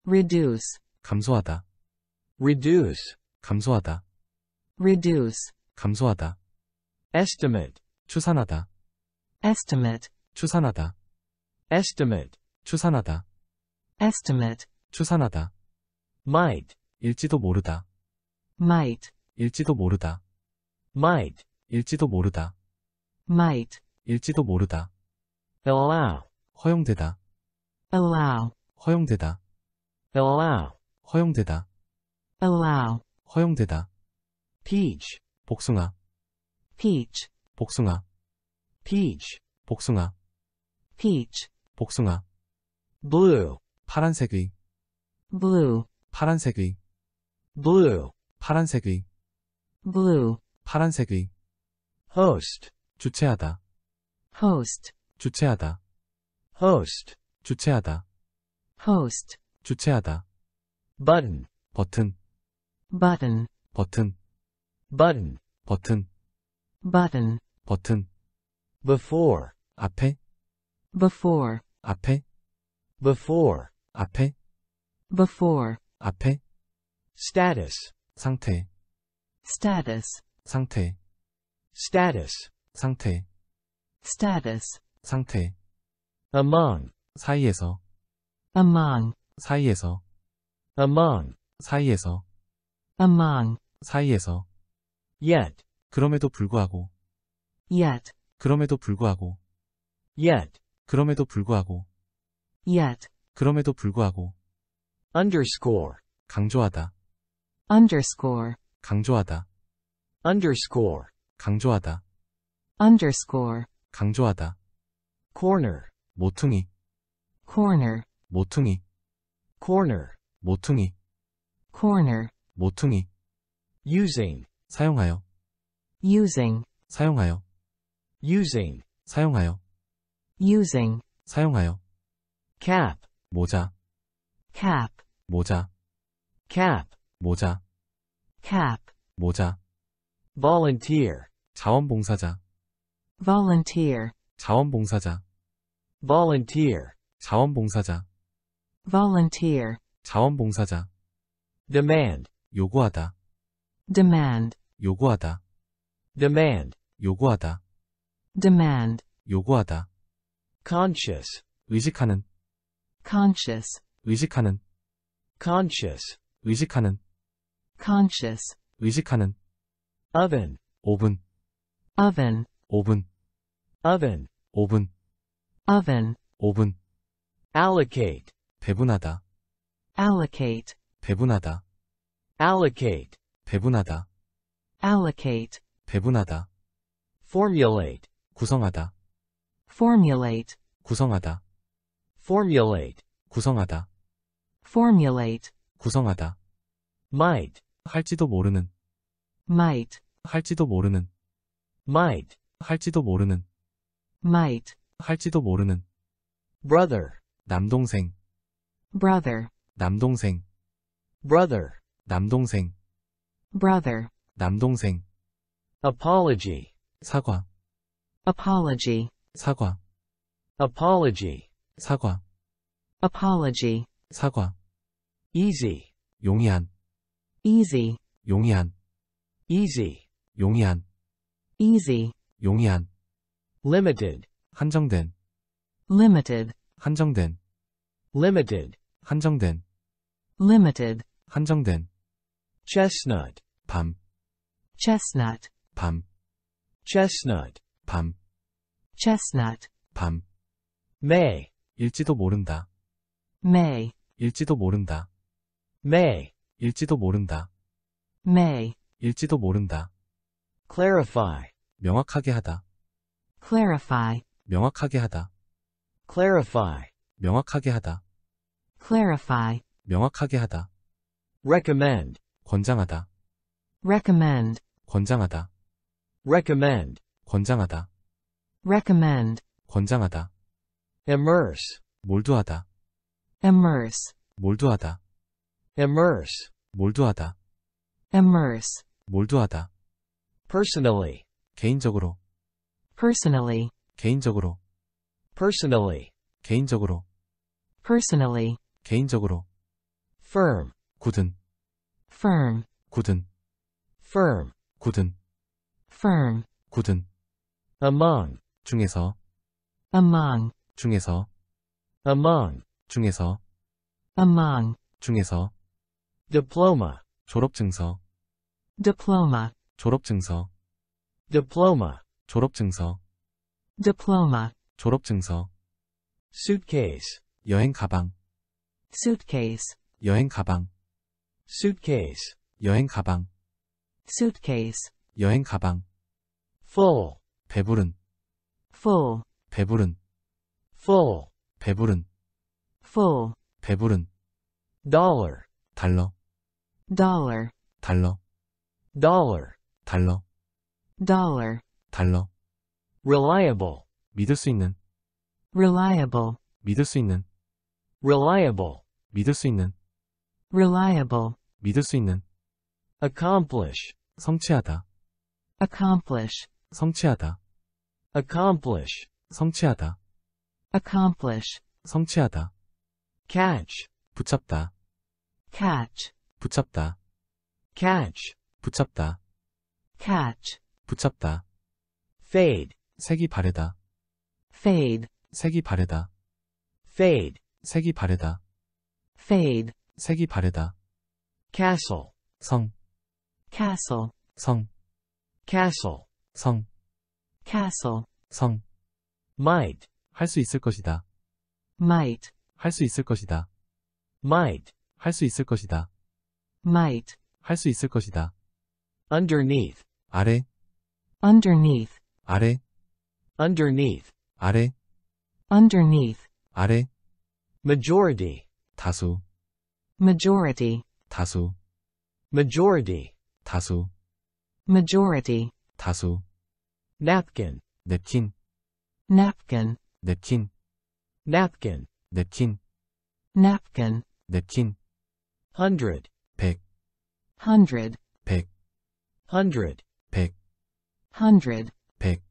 reduce 감소하다 reduce 감소하다 reduce 감소하다 estimate 추산하다 estimate 추산하다 estimate 추산하다 estimate 추산하다 might 일지도 모르다 might 일지도 모르다 might 일지도 모르다 might 일지도 모르다 allow 허용되다 allow 허용되다 allow 허용되다 allow 허용되다 peach 복숭아 peach 복숭아 peach 복숭아 peach 복숭아 blue 파란색의 blue 파란색의 blue 파란색의 blue 파란색의 host 주체하다 host 주최하다 host 주최하다 host 주최하다 button 버튼 button 버튼 button 버튼 button 버튼 before 앞에 before 앞에 before 앞에 before 앞에 status 상태 status 상태 status 상태 status 상태 among 사이에서 among 사이에서 among 사이에서 among 사이에서 yet 그럼에도 불구하고 yet 그럼에도 불구하고 yet 그럼에도 불구하고 yet 그럼에도 불구하고 underscore 강조하다 underscore 강조하다 underscore 강조하다 underscore 강조하다 corner 모퉁이 corner 모퉁이 corner 모퉁이 corner 모퉁이 using 사용하여 using 사용하여 using 사용하여 using 사용하여 cap 모자 cap 모자 cap 모자 cap 모자 volunteer 자원봉사자 volunteer 자원봉사자 volunteer 자원봉사자 volunteer 자원봉사자 demand 요구하다 demand 요구하다 demand 요구하다 demand 요구하다 conscious 의식하는 conscious 의식하는 conscious 의식하는 conscious 의식하는 oven 오븐 oven 오븐 oven 오븐 oven, 오븐, allocate, 배분하다, allocate, 배분하다, allocate, 배분하다, allocate, 배분하다, formulate, 구성하다, formulate, 구성하다, formulate, 구성하다, formulate, 구성하다, might, 할지도 모르는, might, 할지도 모르는, might, 할지도 모르는, might, 할지도 모르는 brother 남동생 brother 남동생 brother 남동생 brother 남동생 apology 사과 apology 사과 apology 사과 apology 사과 easy 용이한 easy 용이한 easy 용이한 easy 용이한 limited 한정된 limited 한정된 limited 한정된 limited 한정된 chestnut 밤 chestnut 밤 chestnut 밤 chestnut 밤 may 일지도 모른다 may 일지도 모른다 may 일지도 모른다 may 일지도 모른다 clarify 명확하게 하다 clarify 명확하게 하다. clarify 명확하게 하다. clarify 명확하게 하다. recommend 권장하다. recommend 권장하다. recommend 권장하다. recommend 권장하다. immerse 몰두하다. immerse 몰두하다. immerse 몰두하다. immerse 몰두하다. personally 개인적으로 personally 개인적으로 personally 개인적으로 personally 개인적으로 firm 굳은 firm 굳은 firm 굳은 firm 굳은 among 중에서 among 중에서 among 중에서 among 중에서 diploma 졸업증서 diploma 졸업증서 diploma 졸업증서 diploma, 졸업증서, suitcase, 여행 가방, suitcase, 여행 가방, suitcase, 여행 가방, suitcase, 여행 가방, full, 배부른, full, 배부른, full, 배부른, full, 배부른, dollar, 달러, dollar, 달러, dollar, 달러, dollar, 달러, reliable 믿을 수 있는 reliable 믿을 수 있는 reliable 믿을 수 있는 reliable 믿을 수 있는 accomplish 성취하다 accomplish 성취하다 accomplish 성취하다 accomplish 성취하다 catch 붙잡다 catch 붙잡다 catch 붙잡다 catch 붙잡다 fade 색이 바르다. fade 색이 바르다. fade 색이 바르다. fade 색이 바르다. castle 성 castle 성 castle 성 castle 성 might 할 수 있을 것이다. might 할 수 있을 것이다. might 할 수 있을 것이다. might 할 수 있을 것이다. underneath 아래 underneath 아래 underneath 아래 underneath 아래 majority 다수 majority 다수 majority 다수 majority 다수 napkin 냅킨 napkin 냅킨 napkin 냅킨 napkin 냅킨 hundred 백 hundred 백 hundred 백 hundred 백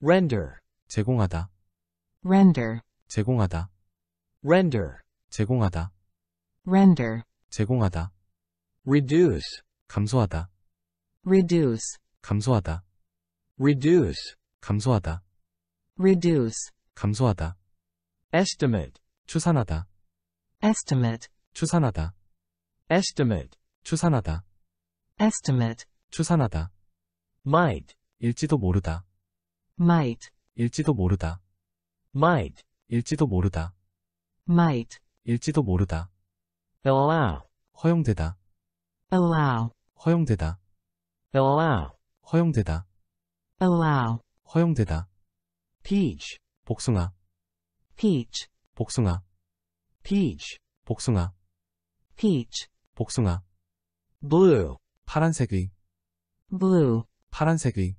render 제공하다 render 제공하다 render 제공하다 render 제공하다 reduce 감소하다 reduce 감소하다 reduce 감소하다 reduce 감소하다 estimate 추산하다 estimate 추산하다 estimate 추산하다 estimate 추산하다 might 일지도 모르다 might 일지도 모르다. might 일지도 모르다. might 일지도 모르다. allow 허용되다. allow 허용되다. allow 허용되다. allow 허용되다. peach 복숭아 peach 복숭아 peach 복숭아 peach 복숭아 blue 파란색의 blue 파란색의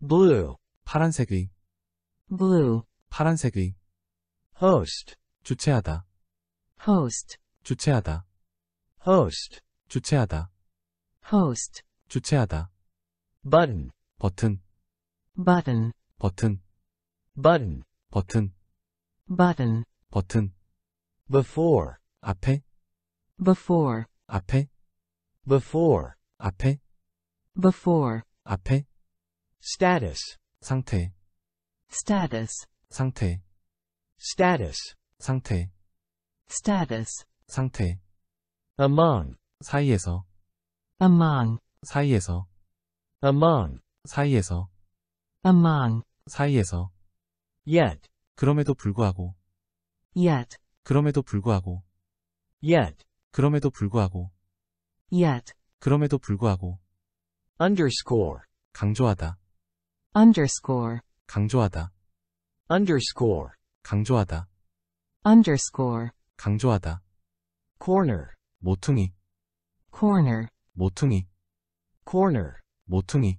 blue 파란색의 blue 파란색의 host 주체하다 host 주체하다 host 주체하다 host 주체하다 button 버튼 button 버튼 button 버튼 button 버튼 before 앞에 before 앞에 before 앞에 before 앞에 status 상태 status 상태 status 상태 status 상태 among 사이에서 among 사이에서 among 사이에서 among 사이에서 yet 그럼에도 불구하고 yet 그럼에도 불구하고 yet 그럼에도 불구하고 yet 그럼에도 불구하고 underscore 강조하다 underscore 강조하다 underscore 강조하다 underscore 강조하다 corner 모퉁이 corner 모퉁이 corner 모퉁이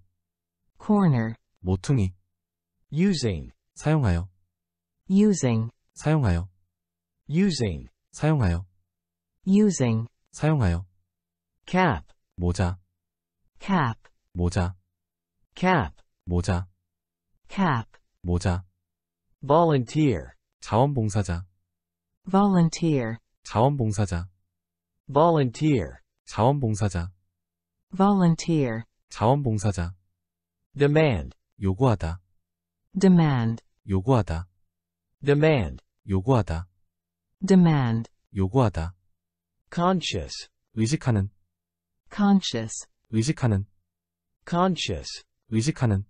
corner 모퉁이 using 사용하여 using 사용하여 using 사용하여 using 사용하여 cap 모자 cap 모자 cap 모자 cap 모자 volunteer 자원봉사자 volunteer 자원봉사자 volunteer 자원봉사자 volunteer 자원봉사자 demand 요구하다 demand 요구하다 demand 요구하다 demand 요구하다 conscious 의식하는 conscious 의식하는 conscious 의식하는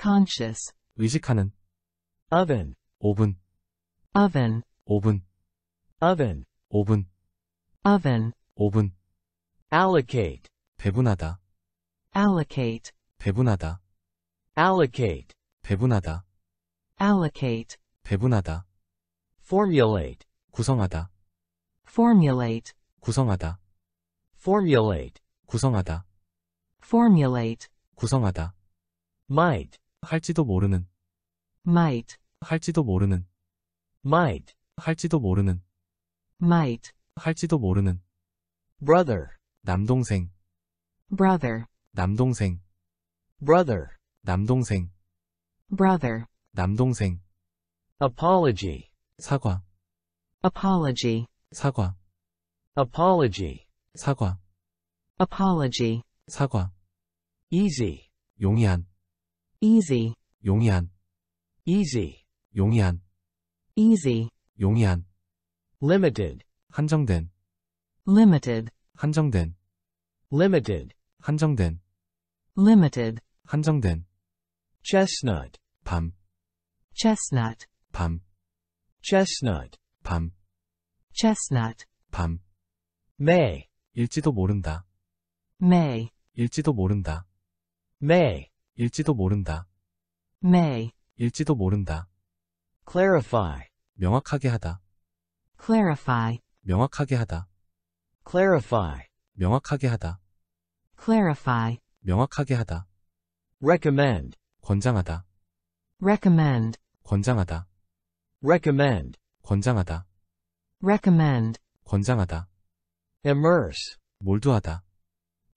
conscious 의식하는 oven 5분 oven 5분 oven 5분 oven 5분 allocate 배분하다 allocate 배분하다 allocate 배분하다 allocate 배분하다 formulate 구성하다 formulate 구성하다 formulate 구성하다 formulate 구성하다 might 할지도 모르는 might 할지도 모르는 might 할지도 모르는 might 할지도 모르는 brother 남동생 brother 남동생 brother 남동생 brother 남동생 apology 사과 apology 사과 apology 사과 apology 사과 easy 용이한 easy 용이한 easy 용이한 easy 용이한 limited 한정된 limited 한정된 limited 한정된 limited 한정된 chestnut 밤 chestnut 밤 chestnut 밤 chestnut 밤 may 일지도 모른다 may 일지도 모른다 may 일지도 모른다. may 일지도 모른다. clarify 명확하게 하다. clarify 명확하게 하다. clarify 명확하게 하다. clarify 명확하게 하다. recommend 권장하다. recommend 권장하다. recommend 권장하다. recommend 권장하다. immerse 몰두하다.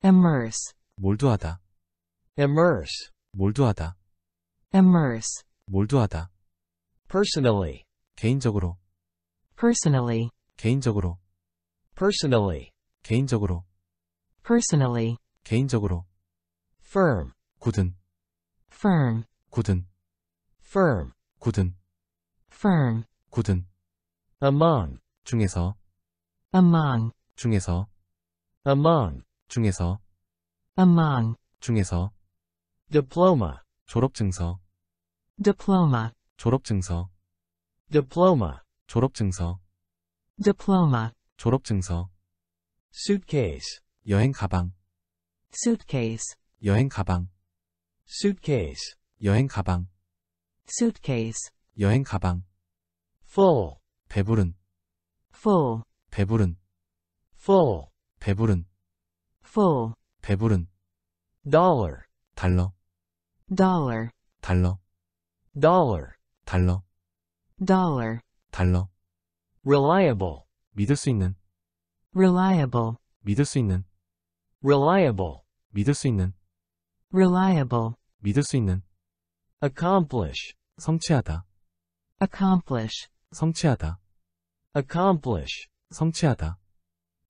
immerse 몰두하다. immerse 몰두하다 immerse 몰두하다 personally 개인적으로 personally 개인적으로 personally 개인적으로 personally 개인적으로 firm 굳은 firm 굳은 firm 굳은 firm 굳은 among 중에서 among 중에서 among 중에서 among 중에서 diploma 졸업증서 diploma 졸업증서 diploma 졸업증서 diploma 졸업증서 suitcase 여행 가방 suitcase 여행 가방 suitcase 여행 가방 suitcase 여행 가방 full 배부른 full 배부른 full 배부른 full 배부른 dollar 달러 dollar 달러 dollar 달러 dollar 달러 reliable 믿을 수 있는 reliable 믿을 수 있는 reliable 믿을 수 있는 reliable 믿을 수 있는 accomplish 성취하다 accomplish 성취하다 accomplish 성취하다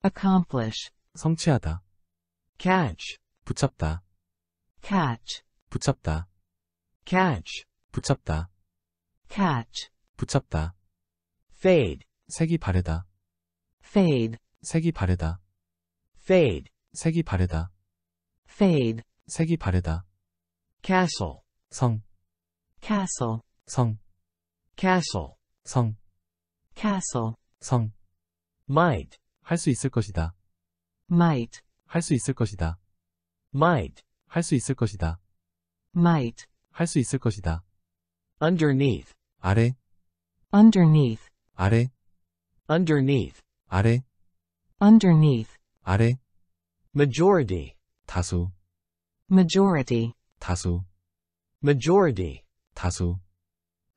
accomplish 성취하다 catch 붙잡다 catch 붙잡다 catch 붙잡다 catch 붙잡다 fade 색이 바르다 fade 색이 바르다 fade 색이 바르다 fade 색이 바르다 castle 성 castle 성 castle 성 castle 성 might 할 수 있을 것이다 might 할 수 있을 것이다 might 할 수 있을 것이다 might 할 수 있을 것이다. underneath 아래 underneath 아래 underneath 아래 underneath 아래 majority 다수 majority 다수 majority 다수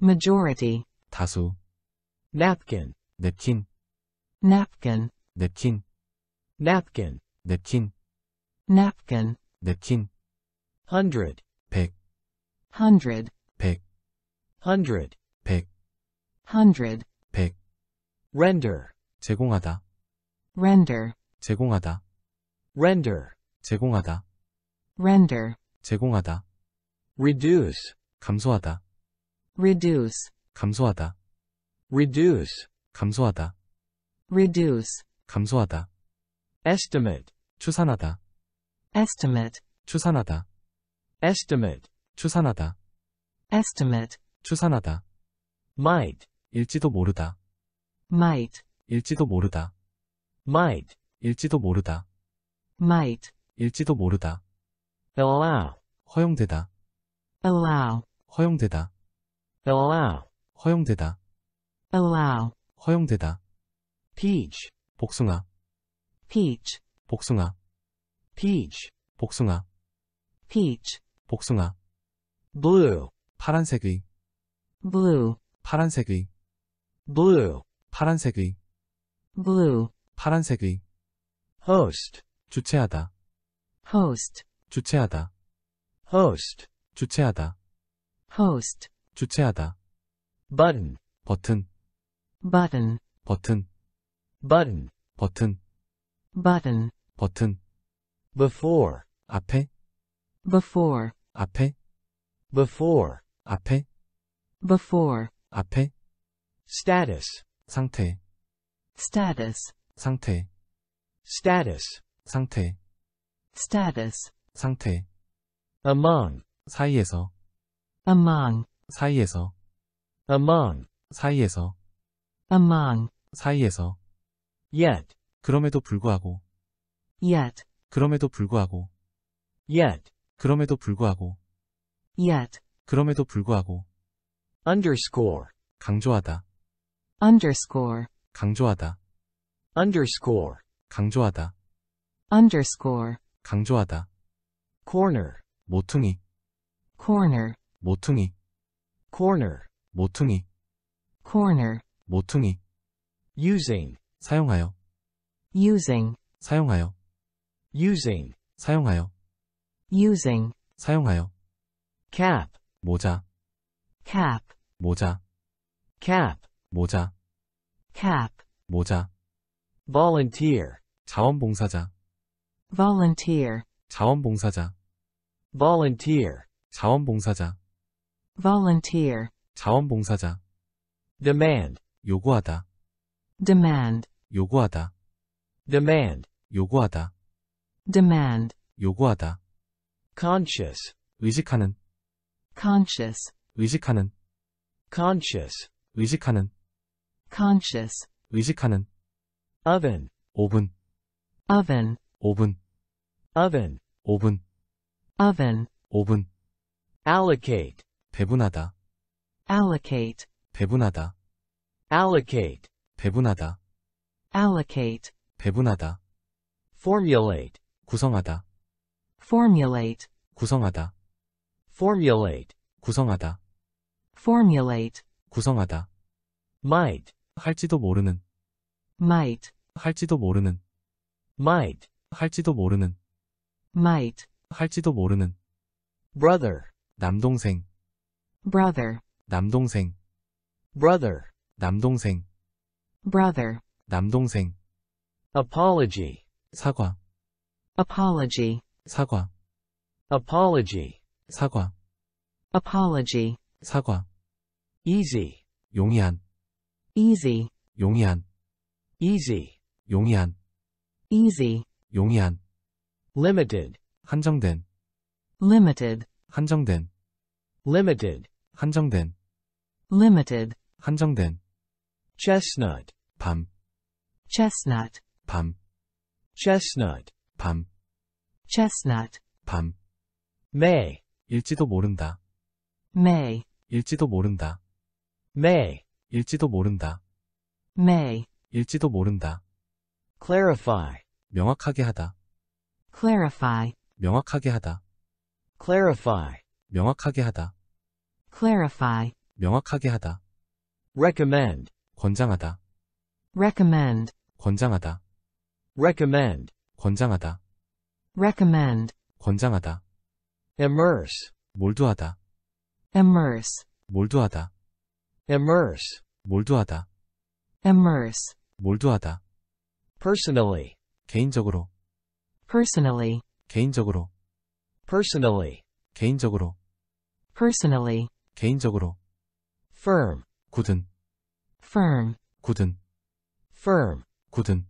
majority 다수 napkin 냅킨 napkin 냅킨 napkin 냅킨 napkin 냅킨 hundred hundred, 백, hundred, 백, hundred, 백. render, 제공하다, render, 제공하다, render, 제공하다, render, 제공하다. reduce, 감소하다, reduce, 감소하다, reduce, 감소하다, reduce, 감소하다. estimate, 추산하다, estimate, 추산하다, estimate, 추산하다. estimate. 추산하다. might. 일지도 모르다. might. 일지도 모르다. might. 일지도 모르다. might. 일지도 모르다. allow. 허용되다. allow. 허용되다. allow. 허용되다. allow. 허용되다. peach. 복숭아. peach. 복숭아. peach. 복숭아. peach. 복숭아. blue 파란색의 blue 파란색의 blue 파란색의 blue 파란색의 host 주체하다 host 주체하다 host 주체하다 host 주체하다 button 버튼 button 버튼 button 버튼 button 버튼 before 앞에 before 앞에 before 앞에 before 앞에 status 상태 status 상태 status 상태 status 상태 among 사이에서 among 사이에서 among 사이에서 among 사이에서 yet 그럼에도 불구하고 yet 그럼에도 불구하고 yet 그럼에도 불구하고 yet. 그럼에도 불구하고 underscore 강조하다 underscore 강조하다 underscore 강조하다 underscore 강조하다 corner 모퉁이 corner 모퉁이 corner 모퉁이 corner 모퉁이 using 사용하여 using 사용하여 using 사용하여 using 사용하여 cap 모자 cap 모자 cap 모자 cap 모자 volunteer 자원봉사자 volunteer 자원봉사자 volunteer 자원봉사자 volunteer 자원봉사자 demand 요구하다 demand 요구하다 demand 요구하다 demand 요구하다 conscious 의식하는 conscious 의식하는 conscious 의식하는 conscious 의식하는 oven 오븐 oven 오븐 oven 오븐 oven 오븐 allocate 배분하다 allocate 배분하다 allocate 배분하다 allocate 배분하다 formulate 구성하다 formulate 구성하다 formulate 구성하다 formulate 구성하다 might 할지도 모르는 might 할지도 모르는 might 할지도 모르는 might 할지도 모르는 brother 남동생 brother 남동생 brother 남동생 brother 남동생 apology 사과 apology 사과 apology 사과 apology 사과 easy 용이한 easy 용이한 easy 용이한 easy 용이한 limited 한정된 limited 한정된 limited 한정된 limited 한정된 chestnut 밤 chestnut 밤 chestnut 밤 chestnut 밤 may 일지도 모른다. may 일지도 모른다. may 일지도 모른다. may 일지도 모른다. clarify 명확하게 하다. clarify 명확하게 하다. clarify 명확하게 하다. clarify 명확하게 하다. recommend 권장하다. recommend 권장하다. recommend 권장하다. recommend 권장하다. immerse 몰두하다 immerse 몰두하다 immerse 몰두하다 immerse 몰두하다 personally 개인적으로 personally 개인적으로 personally 개인적으로 personally 개인적으로 firm 굳은 firm 굳은 firm 굳은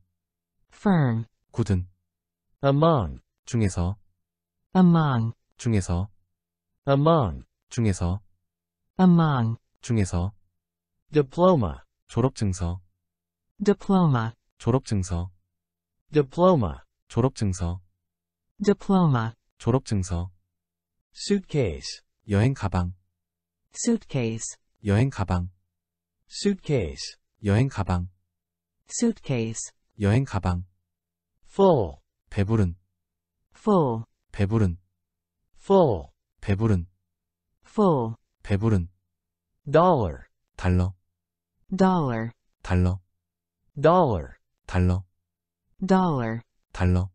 firm 굳은 among 중에서 among 중에서 among 중에서 among 중에서 diploma 졸업증서 diploma 졸업증서 diploma 졸업증서 diploma 졸업증서 suitcase 여행 가방 suitcase 여행 가방 suitcase 여행 가방 suitcase 여행 가방 full 배부른 full 배부른 full 배부른 full 배부른 dollar 달러 dollar 달러 dollar 달러 dollar 달러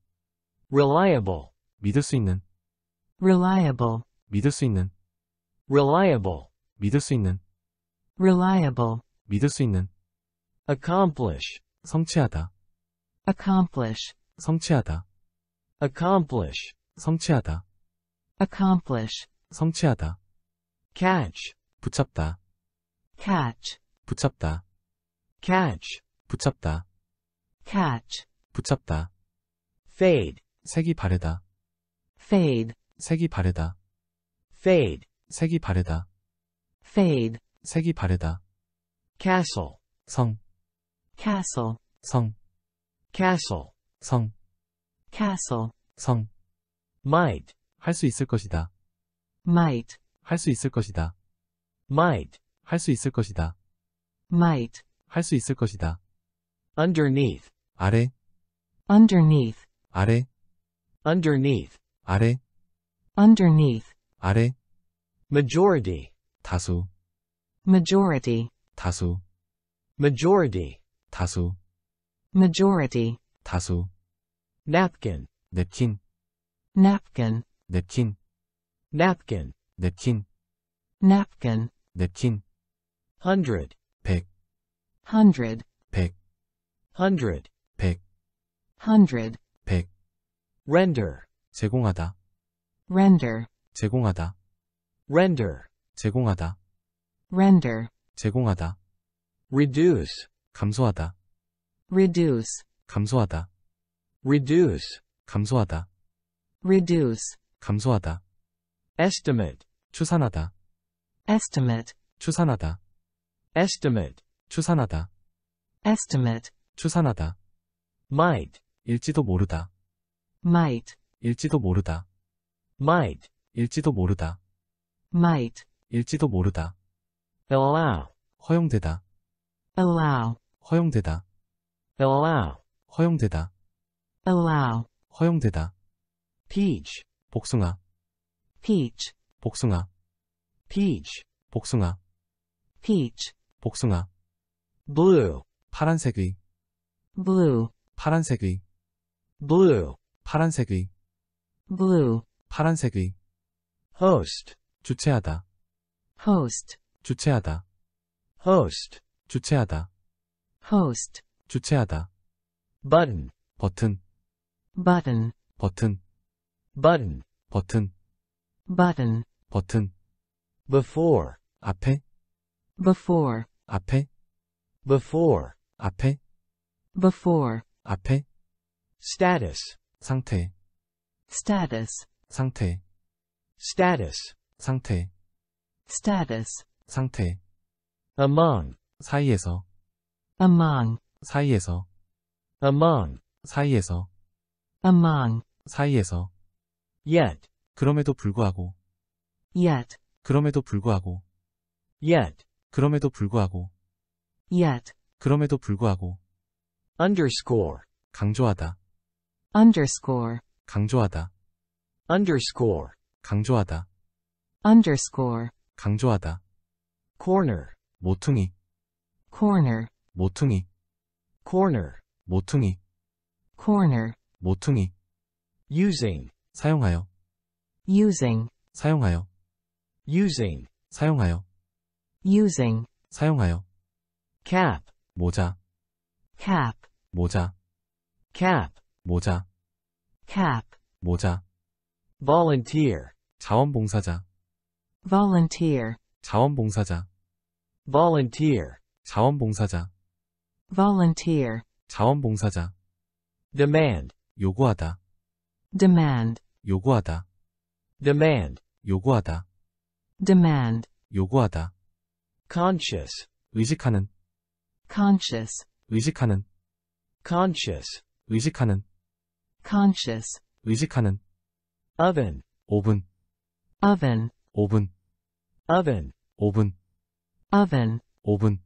reliable 믿을 수 있는 reliable 믿을 수 있는 reliable 믿을 수 있는 reliable 믿을 수 있는 accomplish 성취하다 accomplish 성취하다 accomplish 성취하다 accomplish 성취하다 catch 붙잡다 catch 붙잡다 catch 붙잡다 catch 붙잡다 fade 색이 바르다 fade 색이 바르다 fade 색이 바르다 fade 색이 바르다 castle 성 castle 성 castle 성 castle 성 might 할수 있을 것이다. might 있을 것이다. might 있을 것이다. might 있을 것이다. underneath 아래 underneath 아래 underneath 아래 underneath 아래 majority 다수 majority 다수 majority 다수 majority 다수 napkin 냅킨 napkin the chin napkin the chin napkin the chin hundred pick hundred pick hundred pick hundred pick render 제공하다 render 제공하다 render 제공하다 render 제공하다 reduce 감소하다 reduce 감소하다 reduce 감소하다 reduce 감소하다. estimate 추산하다. estimate 추산하다. estimate 추산하다. estimate 추산하다. might 일지도 모르다. might 일지도 모르다. might 일지도 모르다. might 일지도 모르다. allow 허용되다. allow 허용되다. allow 허용되다. allow 허용되다. p e a c h 복숭아 peach 복숭아 peach 복숭아 peach 복숭아 blue 파란색의 blue 파란색의 blue 파란색의 blue 파란색의 host 주체하다 host 주체하다 host 주체하다 host 주체하다 button 버튼 button 버튼 button Button. button Button. before 앞에 before 앞에 before 앞에 before 앞에 status 상태 status 상태 status 상태 status 상태 among 사이에서 among 사이에서 among 사이에서 among 사이에서 yet 그럼에도 불구하고 yet 그럼에도 불구하고 yet 그럼에도 불구하고 yet 그럼에도 불구하고 underscore 강조하다 underscore 강조하다 underscore 강조하다 underscore 강조하다 corner 모퉁이 corner 모퉁이 corner 모퉁이 corner 모퉁이 using 사용하여 using 사용하여 using 사용하여 using 사용하여 cap 모자 cap 모자 cap 모자 cap 모자 volunteer 자원봉사자 volunteer 자원봉사자 volunteer 자원봉사자 volunteer 자원봉사자 demand 요구하다 demand 요구하다 demand 요구하다 demand 요구하다 conscious 의식하는 conscious 의식하는 conscious 의식하는 conscious 의식하는 oven 오븐 oven 오븐 oven 오븐 oven 오븐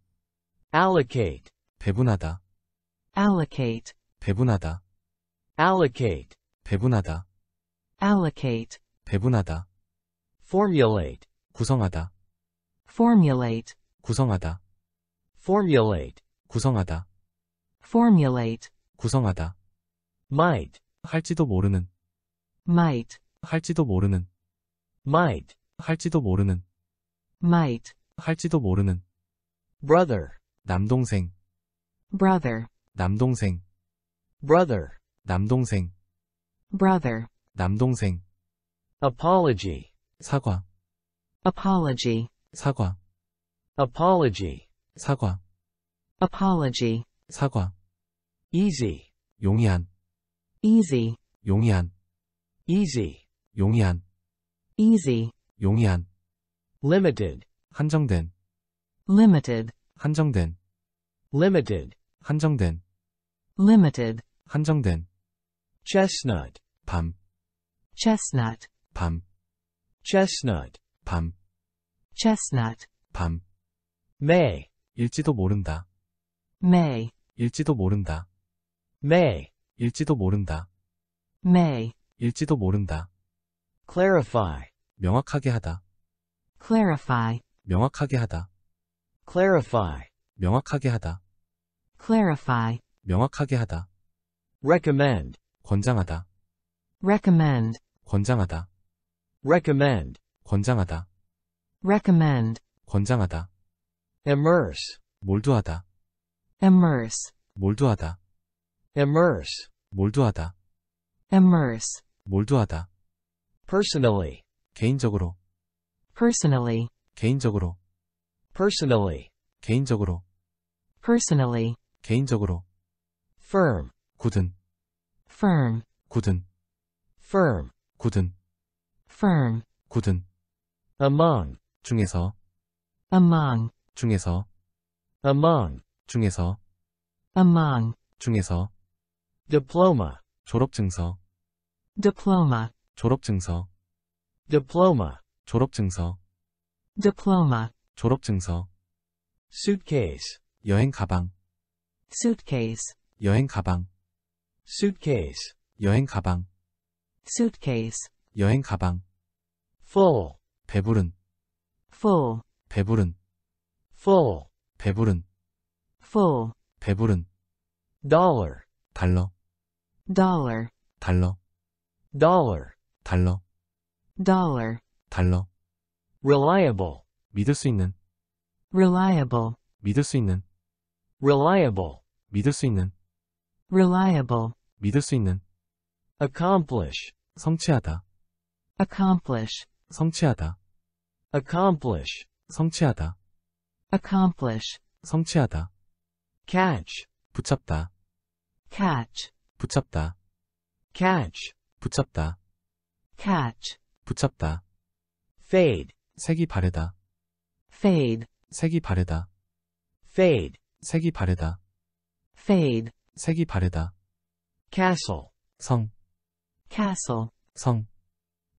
allocate 배분하다 allocate 배분하다 allocate 배분하다 allocate, 배분하다, formulate, 구성하다, formulate, 구성하다, formulate, 구성하다, formulate, 구성하다, might, 할지도 모르는, might, 할지도 모르는, might, 할지도 모르는, might, 할지도 모르는, brother, 남동생, brother, 남동생, brother, 남동생, brother, 남동생 apology 사과 apology 사과 apology 사과 apology 사과 easy 용이한 easy 용이한 easy 용이한 easy 용이한 limited 한정된 limited 한정된 limited 한정된 limited 한정된 chestnut 밤 chestnut, 밤 chestnut, 밤 chestnut, 밤 may, 일지도 모른다 may, 일지도 모른다 may, 일지도 모른다 may, 일지도 모른다 clarify, 명확하게 하다 clarify, 명확하게 하다 clarify, 명확하게 하다 clarify, 명확하게 하다 recommend, 권장하다 recommend 권장하다 recommend 권장하다 recommend 권장하다 immerse 몰두하다 immerse 몰두하다 immerse 몰두하다 immerse 몰두하다 personally 개인적으로 personally 개인적으로 personally 개인적으로 personally 개인적으로 firm 굳은 firm 굳은 firm, 굳은 firm, 굳은 among, 중에서 among, 중에서 among, 중에서 among, 중에서 diploma, 졸업증서 diploma, 졸업증서 diploma, 졸업증서 diploma, 졸업증서 suitcase, 여행 가방 suitcase, 여행 가방 suitcase, 여행 가방 suitcase, 여행 가방, full, 배부른, full, 배부른, full, 배부른, full, 배부른, dollar, 달러, dollar, 달러, dollar, 달러, dollar, 달러, reliable, 믿을 수 있는, reliable, 믿을 수 있는, reliable, 믿을 수 있는, reliable, 믿을 수 있는, accomplish, 성취하다 accomplish 성취하다 accomplish 성취하다 accomplish 성취하다 catch 붙잡다 catch 붙잡다 catch 붙잡다 catch 붙잡다 fade 색이 바르다 fade 색이 바르다 fade 색이 바르다 fade 색이 바르다 castle 성 castle 성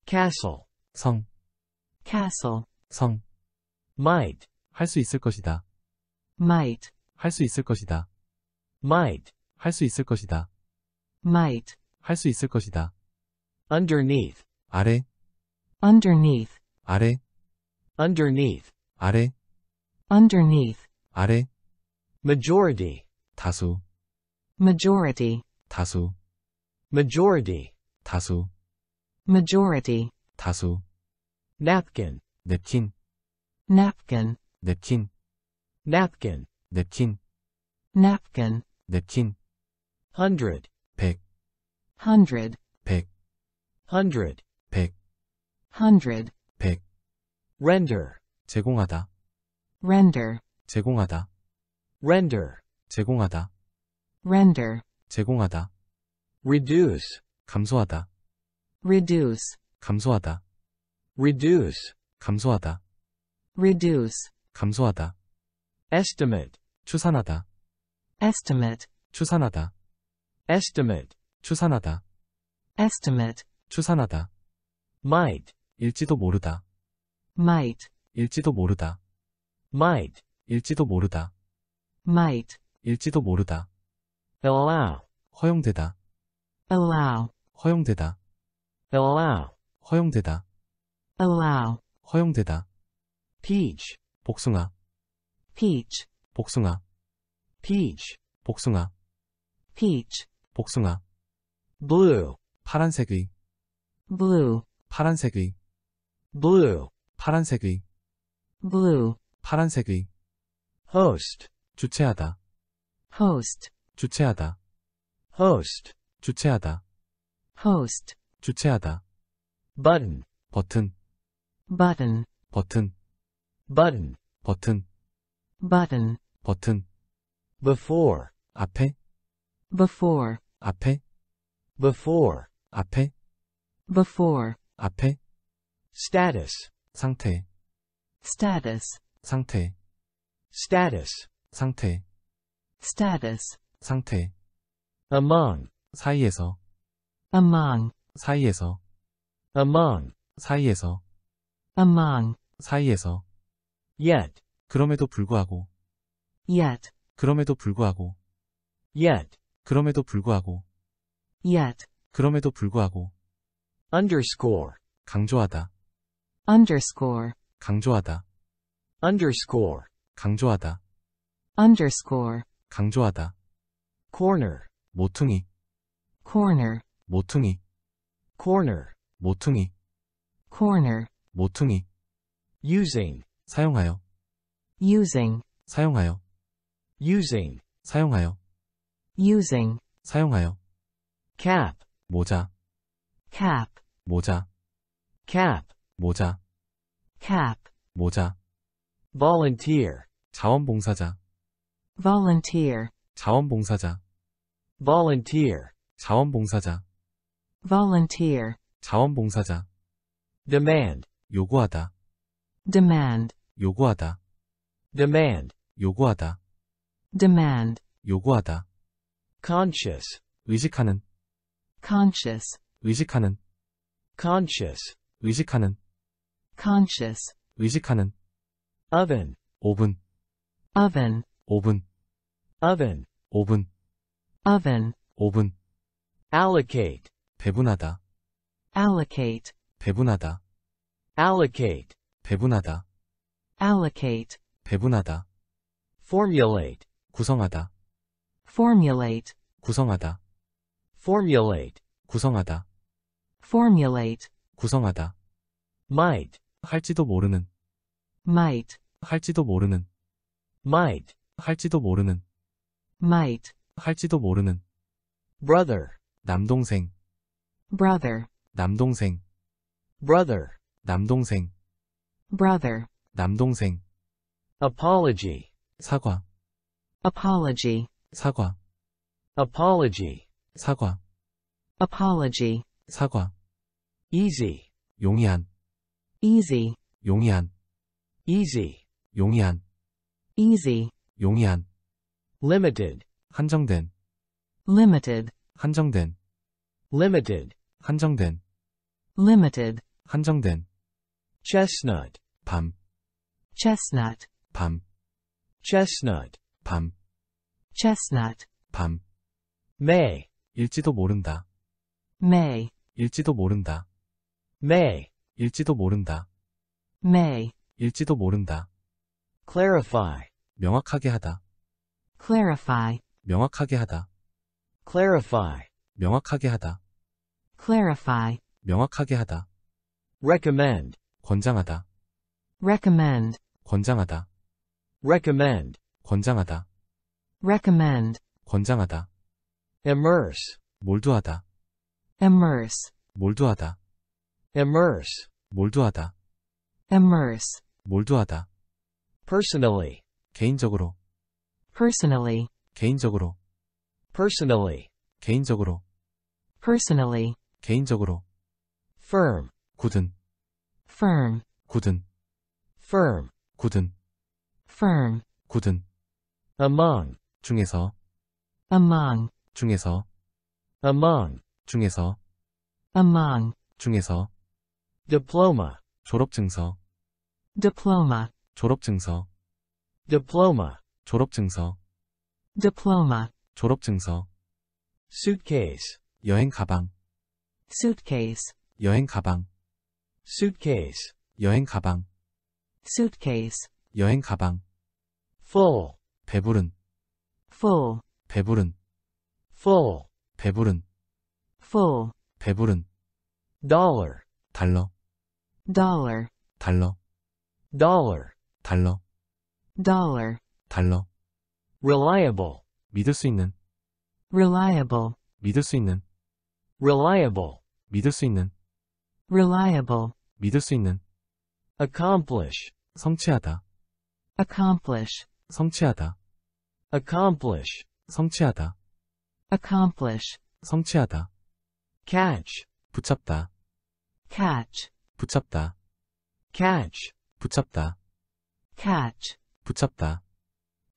castle 성 castle 성 might 할수 있을 것이다 might 할수 있을 것이다 might 할수 있을 것이다 might 할수 있을 것이다 underneath 아래 underneath 아래 underneath 아래 underneath 아래 majority 다수 majority 다수 majority 다수 majority 다수 napkin 냅킨 napkin 냅킨 napkin 냅킨 napkin 냅킨 hundred 백 hundred 백 hundred 백 hundred 백 render 제공하다 render 제공하다 render 제공하다 render 제공하다 reduce 감소하다. reduce 감소하다. reduce, 감소하다. reduce 감소하다. estimate, 추산하다. estimate 추산하다. estimate, 추산하다. estimate 추산하다. might, 일지도 모르다. might 일지도 모르다. might, 일지도 모르다. might 일지도 모르다. allow, 허용되다. allow 허용되다. allow 허용되다. allow 허용되다. peach 복숭아 peach 복숭아 peach 복숭아 peach 복숭아 blue 파란색의 blue 파란색의 blue 파란색의 blue 파란색의 host 주체하다 host 주체하다 host 주체하다 host, 주체하다. button, 버튼, button, 버튼, button, 버튼, button, 버튼. before, 앞에, before, 앞에, before, 앞에, before, 앞에. status, 상태, status, 상태, status, 상태, status, 상태. among, 사이에서, among 사이에서 among 사이에서 among 사이에서 yet 그럼에도 불구하고 yet 그럼에도 불구하고 yet 그럼에도 불구하고 yet 그럼에도 불구하고 underscore 강조하다 underscore 강조하다 underscore 강조하다 underscore 강조하다 corner 모퉁이 corner 모퉁이 corner 모퉁이 corner 모퉁이 using 사용하여 using 사용하여 using 사용하여 using 사용하여 cap 모자 cap 모자 cap 모자 cap 모자 volunteer 자원봉사자 volunteer 자원봉사자 volunteer 자원봉사자 volunteer, 자원봉사자, demand, 요구하다, demand, 요구하다, demand, 요구하다, demand, 요구하다, conscious, 의식하는, conscious, 의식하는, conscious, 의식하는, conscious, 의식하는, oven, 오븐, oven, 오븐, oven, 오븐, oven, 오븐, allocate, 배분하다 allocate 배분하다 allocate 배분하다 allocate 배분하다 formulate 구성하다 formulate 구성하다 formulate 구성하다 formulate 구성하다 might 할지도 모르는 might 할지도 모르는 might 할지도 모르는 might 할지도 모르는 brother 남동생 brother 남동생 brother 남동생 brother 남동생 apology 사과 apology 사과 apology 사과 apology 사과 easy 용이한 easy 용이한 easy 용이한 easy 용이한 limited 한정된 limited 한정된 limited 한정된 limited 한정된 chestnut 밤 chestnut 밤 chestnut 밤 chestnut 밤 may 일지도 모른다 may 일지도 모른다 may 일지도 모른다 may 일지도 모른다 clarify 명확하게 하다 clarify 명확하게 하다 clarify 명확하게 하다 clarify, 명확하게 하다, recommend, 권장하다, recommend, 권장하다, recommend, 권장하다, recommend, 권장하다, immerse, 몰두하다, immerse, 몰두하다, immerse, 몰두하다, immerse, 몰두하다, personally, 개인적으로, personally, 개인적으로, personally, 개인적으로, personally, 개인적으로 firm 굳은 firm 굳은 firm 굳은 firm 굳은 among 중에서 among 중에서 among 중에서 among 중에서 diploma 졸업증서 diploma 졸업증서 diploma 졸업증서 diploma 졸업증서 suitcase 여행 가방 suitcase 여행 가방 suitcase 여행 가방 suitcase 여행 가방 full 배부른 full 배부른 full 배부른 full 배부른 dollar 달러 dollar 달러 dollar 달러 dollar 달러 reliable 믿을 수 있는 reliable 믿을 수 있는 reliable 믿을 수 있는 reliable 믿을 수 있는 accomplish 성취하다 accomplish 성취하다 accomplish 성취하다 accomplish 성취하다 catch 붙잡다 catch 붙잡다 catch 붙잡다 catch 붙잡다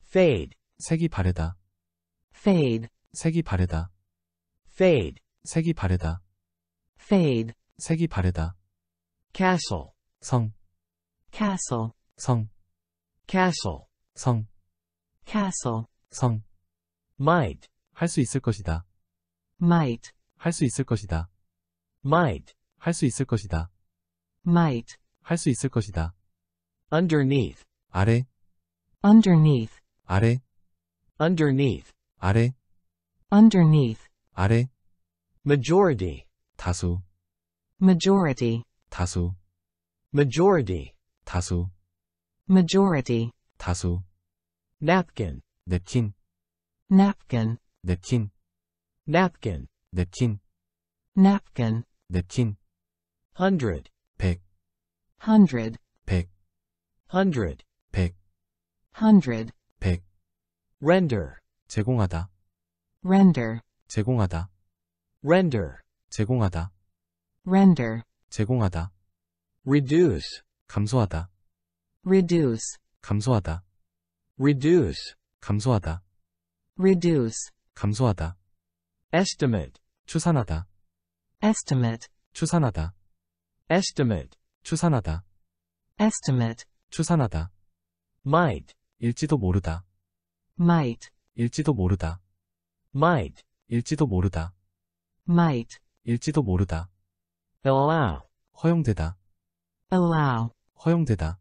fade 색이 바르다 fade 색이 바르다 fade 색이 바르다 fade, 색이 바르다. castle, 성, castle, 성, castle, 성, castle, 성, might, 할 수 있을 것이다. might, 할 수 있을 것이다. might, 할 수 있을 것이다. might, 할 수 있을 것이다. underneath, 아래, underneath, 아래, underneath, 아래, underneath, 아래, majority, 다수 majority 다수 majority 다수 majority 다수 napkin 냅킨 napkin 냅킨 napkin 냅킨 napkin 냅킨 hundred 백 hundred 백 hundred 백 hundred 백 render 제공하다 render 제공하다 render 제공하다 render 제공하다 reduce 감소하다 reduce 감소하다 reduce 감소하다 reduce 감소하다 estimate 추산하다 estimate 추산하다 estimate 추산하다 estimate 추산하다 might 일지도 모르다 might 일지도 모르다 might 일지도 모르다 might 일지도 모르다. allow 허용되다. allow 허용되다.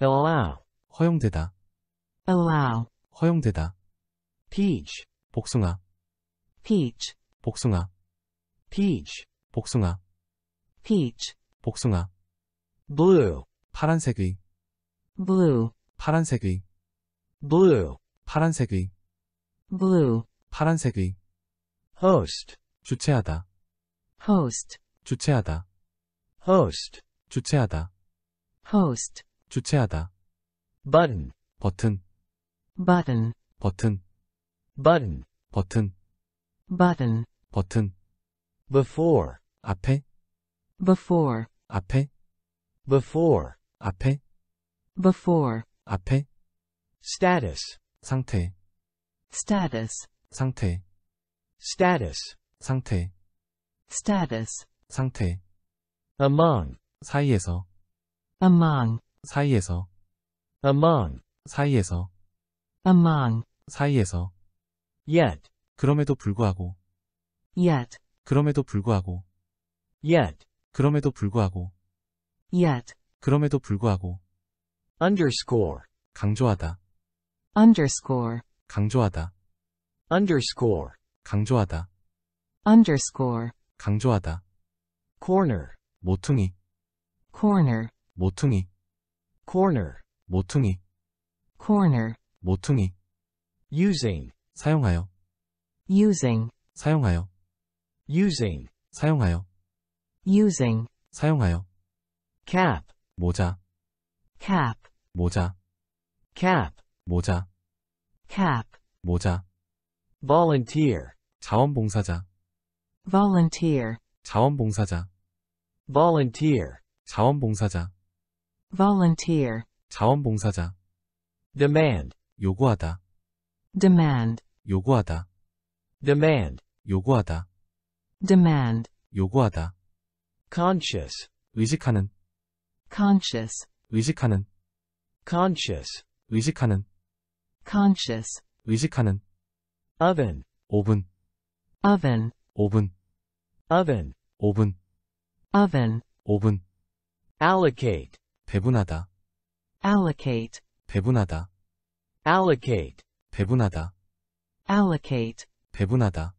allow 허용되다. allow 허용되다. peach 복숭아 peach 복숭아 peach 복숭아 peach 복숭아 blue 파란색의 blue 파란색의 blue 파란색의 blue 파란색의 host 주체하다 host 주최하다 host 주최하다 host 주최하다 button 버튼 button 버튼 button 버튼 button 버튼 before 앞에 before 앞에 before 앞에 before 앞에 status 상태 status 상태 status 상태 status 상태 among 사이에서 among 사이에서 among 사이에서 among 사이에서 yet 그럼에도 불구하고 yet 그럼에도 불구하고 yet 그럼에도 불구하고 yet 그럼에도 불구하고 underscore 강조하다 underscore 강조하다 underscore 강조하다 underscore 강조하다. corner 모퉁이 corner 모퉁이 corner 모퉁이 corner 모퉁이 using 사용하여 using 사용하여 using 사용하여 using 사용하여 cap 모자 cap 모자 cap 모자 cap 모자 volunteer 자원봉사자 volunteer 자원봉사자 volunteer 자원봉사자 volunteer 자원봉사자 demand 요구하다 demand 요구하다 demand 요구하다 demand 요구하다 conscious 의식하는 conscious 의식하는 conscious 의식하는 conscious 의식하는 oven 오븐 oven oven oven oven oven oven allocate 배분하다 allocate 배분하다 allocate 배분하다 allocate 배분하다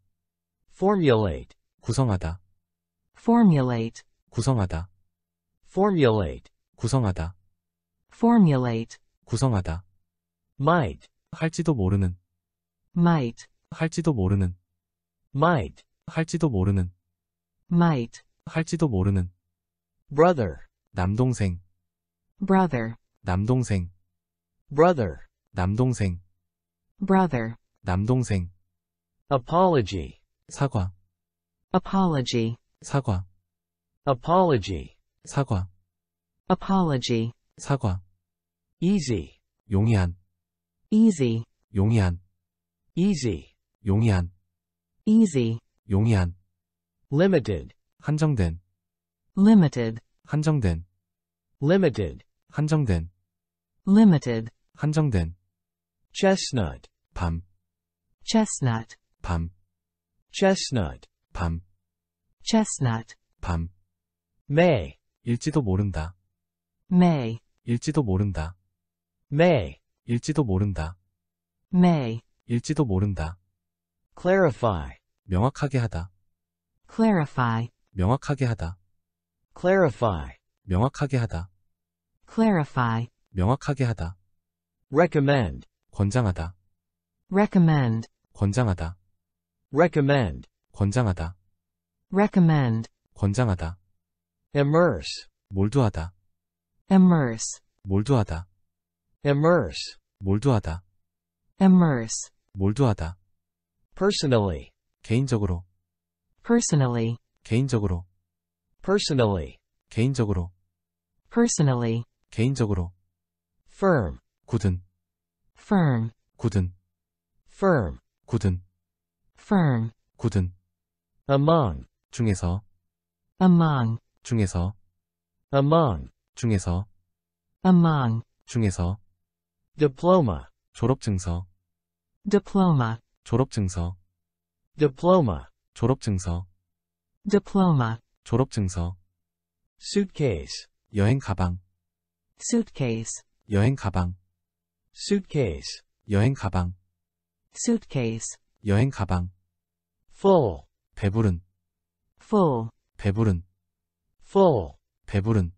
formulate 구성하다 formulate 구성하다 formulate 구성하다 formulate 구성하다 might 할지도 모르는 might 할지도 모르는 might 할지도 모르는 might 할지도 모르는 brother 남동생 brother 남동생 brother 남동생 brother 남동생 apology 사과 apology 사과 apology 사과 apology 사과 easy 용이한 easy 용이한 easy 용이한 easy 용이한 limited 한정된 limited 한정된 limited 한정된 limited 한정된 chestnut 밤 chestnut 밤 chestnut 밤 chestnut 밤 may 일지도 모른다 may 일지도 모른다 may 일지도 모른다 may 일지도 모른다 clarify 명확하게 하다. clarify 명확하게 하다. clarify 명확하게 하다. clarify 명확하게 하다. recommend 권장하다. recommend 권장하다. recommend 권장하다. recommend 권장하다. immerse 몰두하다. immerse 몰두하다. immerse 몰두하다. immerse 몰두하다. personally 개인적으로 personally 개인적으로 personally 개인적으로 personally 개인적으로 firm 굳은 firm 굳은 firm 굳은 firm 굳은 among 중에서 among 중에서 among 중에서 among 중에서 diploma 졸업증서 diploma 졸업증서 diploma 졸업증서 diploma 졸업증서 suitcase 여행 가방 suitcase 여행 가방 suitcase 여행 가방 suitcase 여행 가방 full 배부른 full 배부른 full 배부른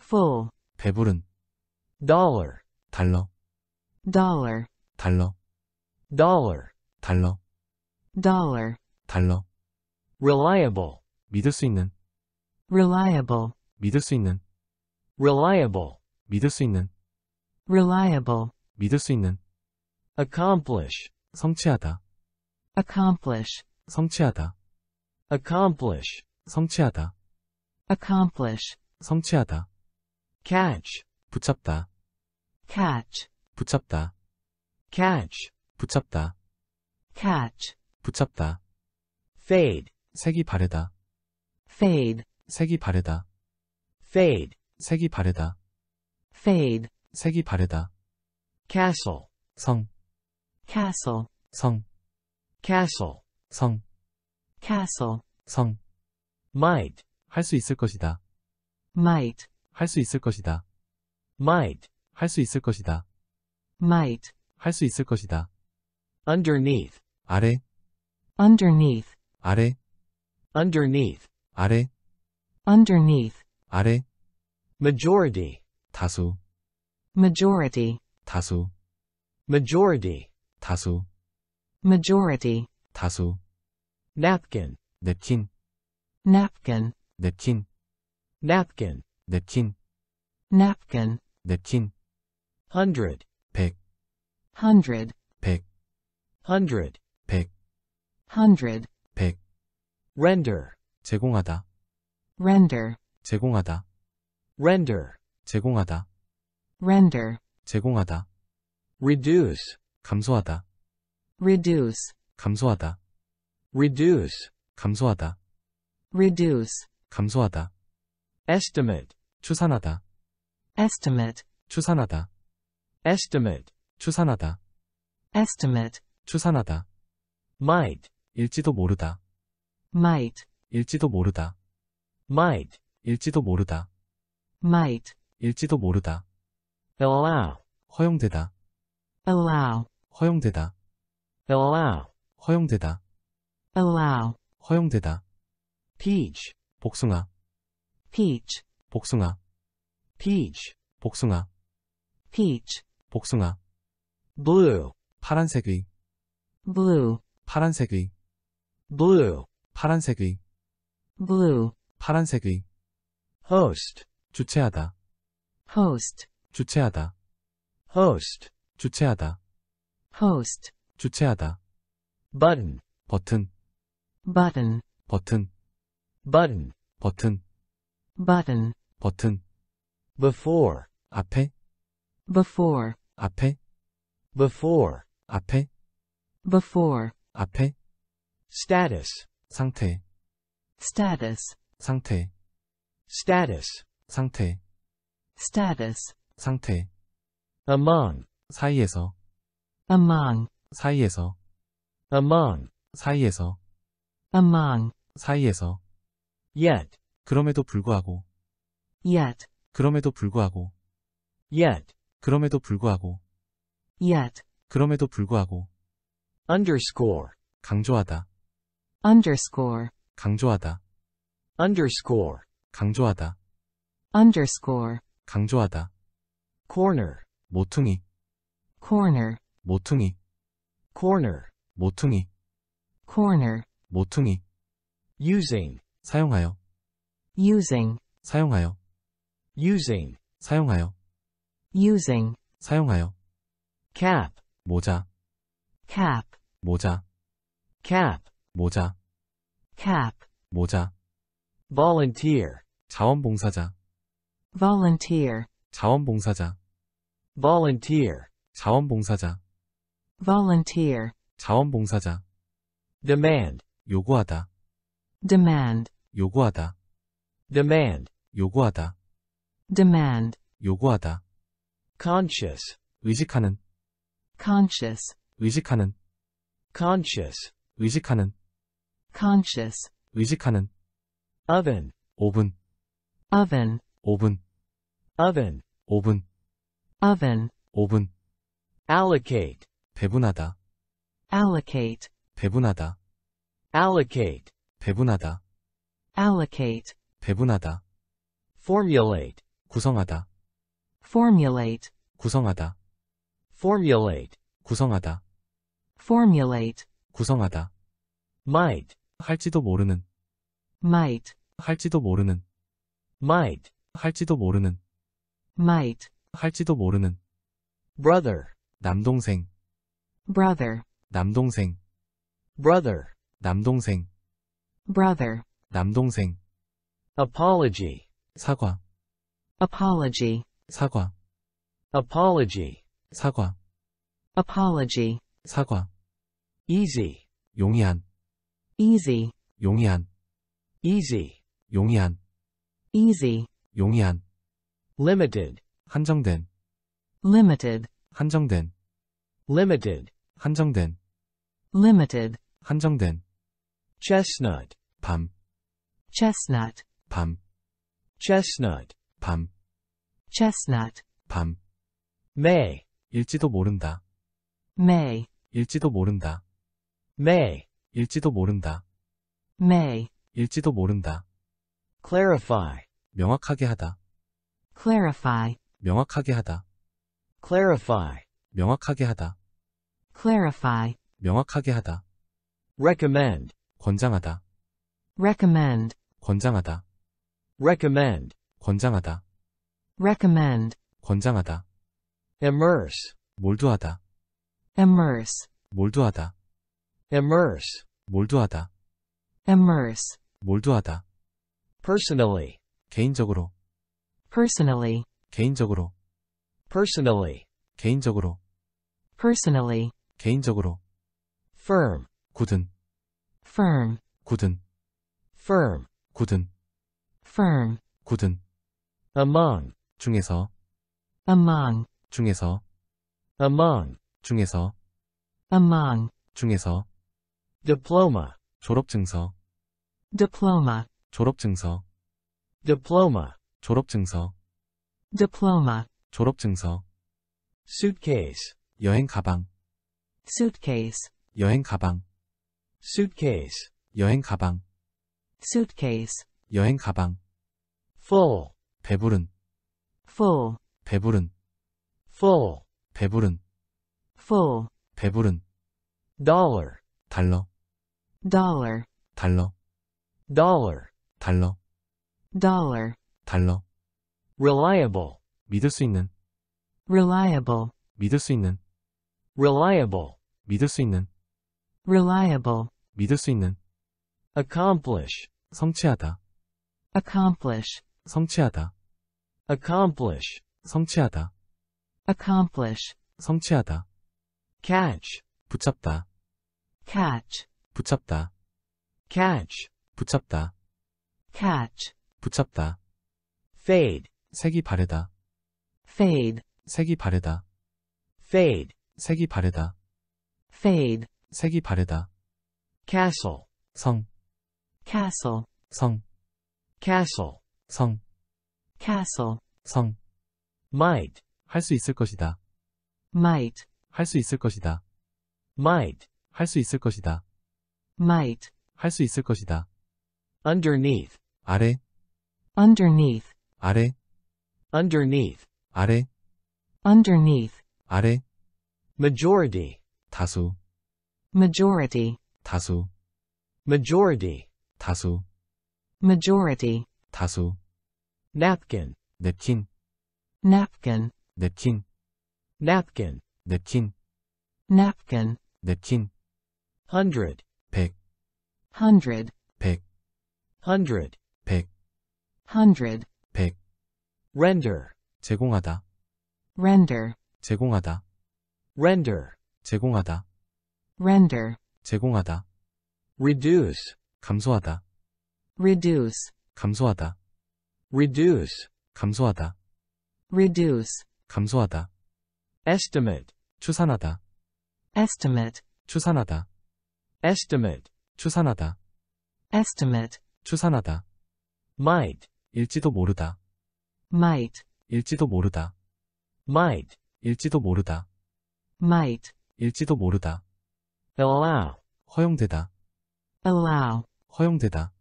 full 배부른 dollar 달러 dollar 달러 dollar 달러 dollar 달러 reliable 믿을 수 있는 reliable 믿을 수 있는 reliable 믿을 수 있는 reliable 믿을 수 있는 accomplish 성취하다 accomplish 성취하다 accomplish 성취하다 accomplish 성취하다 catch 붙잡다 catch 붙잡다 catch 붙잡다 catch 붙잡다. fade, 색이 바르다. fade, 색이 바르다. fade, 색이 바르다. fade, 색이 바르다. castle, 성, castle, 성, castle, 성, castle, 성. might, 할 수 있을 것이다. might, 할 수 있을 것이다. might, 할 수 있을 것이다. might, 할 수 있을 것이다. underneath, 아래, underneath 아래 underneath 아래 underneath 아래 majority 다수 majority 다수 majority 다수 majority 다수 napkin 냅킨 napkin 냅킨 napkin 냅킨 napkin 냅킨 hundred 100 Hundred, 10000 100 hundred 100 hundred, 100. render, 제공하다. render, 제공하다. render, 제공하다. render, 제공하다. reduce, 감소하다. reduce, 감소하다. reduce, 감소하다. reduce, 감소하다. estimate, 추산하다. estimate, 추산하다. estimate, 추산하다. estimate, 추산하다. might, 일지도 모르다. might 일지도 모르다. might 일지도 모르다. might 일지도 모르다. allow 허용되다. allow 허용되다. allow 허용되다. allow 허용되다. peach 복숭아 peach 복숭아 peach 복숭아 peach 복숭아 blue 파란색의 blue 파란색의 blue 파란색의 blue 파란색의 host 주체하다 host 주체하다 host 주체하다 host 주체하다 button 버튼 button 버튼 button 버튼 button 버튼 before 앞에 before 앞에 before 앞에 before 앞에 status 상태 status 상태 status 상태 status 상태 among 사이에서 among 사이에서 among 사이에서 among 사이에서 yet 그럼에도 불구하고 yet 그럼에도 불구하고 yet 그럼에도 불구하고 yet 그럼에도 불구하고 underscore 강조하다 underscore 강조하다 underscore 강조하다 underscore 강조하다 corner 모퉁이 corner 모퉁이 corner 모퉁이 corner 모퉁이 using 사용하여 using 사용하여 using 사용하여 using 사용하여 cap 모자 cap 모자 cap 모자 cap 모자 volunteer 자원봉사자 volunteer 자원봉사자 volunteer 자원봉사자 volunteer 자원봉사자 demand 요구하다 demand 요구하다 demand 요구하다 demand 요구하다 conscious 의식하는 conscious 의식하는 conscious 의식하는 conscious, 의식하는 oven, 5분, oven, 5분, oven, 5분, oven, 5분, allocate, 배분하다, allocate, 배분하다, allocate, 배분하다, allocate, 배분하다, formulate, 구성하다, formulate, 구성하다, formulate, 구성하다, formulate, 구성하다, might, 할지도 모르는 might 할지도 모르는 might 할지도 모르는 might 할지도 모르는 brother 남동생 brother 남동생 brother 남동생 brother 남동생 apology 사과 apology 사과 apology 사과 apology 사과 easy 용이한 easy, 용이한 easy, 용이한 easy, 용이한 limited, 한정된 limited, 한정된 limited, 한정된 limited, 한정된 chestnut, 밤 chestnut, 밤 chestnut, 밤 chestnut, 밤 may, 일지도 모른다 may, 일지도 모른다 may 일지도 모른다. may 일지도 모른다. clarify 명확하게 하다. clarify 명확하게 하다. clarify 명확하게 하다. clarify 명확하게 하다. recommend 권장하다. recommend 권장하다. recommend 권장하다. recommend 권장하다. immerse 몰두하다. immerse 몰두하다. immerse 몰두하다 immerse 몰두하다 personally 개인적으로 personally 개인적으로 personally 개인적으로 personally 개인적으로 firm 굳은 firm 굳은 firm 굳은 firm 굳은 among 중에서 among 중에서 among 중에서 among 중에서 diploma 졸업증서 diploma 졸업증서 diploma 졸업증서 diploma 졸업증서 suitcase 여행 가방 suitcase 여행 가방 suitcase 여행 가방 suitcase 여행 가방 full 배부른 full 배부른 full 배부른 full 배부른 dollar 달러 dollar 달러 dollar 달러 dollar 달러 reliable 믿을 수 있는 reliable 믿을 수 있는 reliable 믿을 수 있는 reliable 믿을 수 있는 accomplish 성취하다 accomplish 성취하다 accomplish 성취하다 accomplish 성취하다 catch 붙잡다 catch 붙잡다 catch 붙잡다 catch 붙잡다 fade 색이 바래다 fade 색이 바래다 fade 색이 바래다 fade 색이 바래다 castle 성 castle 성 castle 성 castle 성 might 할 수 있을 것이다 might 할 수 있을 것이다 might 할 수 있을 것이다 might 할 수 있을 것이다. underneath 아래 underneath 아래 underneath 아래 underneath 아래 majority 다수 majority 다수 majority 다수 majority 다수 napkin 냅킨 napkin 냅킨 napkin 냅킨 napkin 냅킨 hundred hundred, 백, hundred, 백, hundred, 백. render, 제공하다, render, 제공하다, render, 제공하다, render, 제공하다. reduce, 감소하다, reduce, 감소하다, reduce, 감소하다, reduce, 감소하다. estimate, 추산하다, estimate, 추산하다, estimate, 추산하다. estimate. 추산하다. might. 일지도 모르다. might. 일지도 모르다. might. 일지도 모르다. might. 일지도 모르다. allow. 허용되다. allow. 허용되다.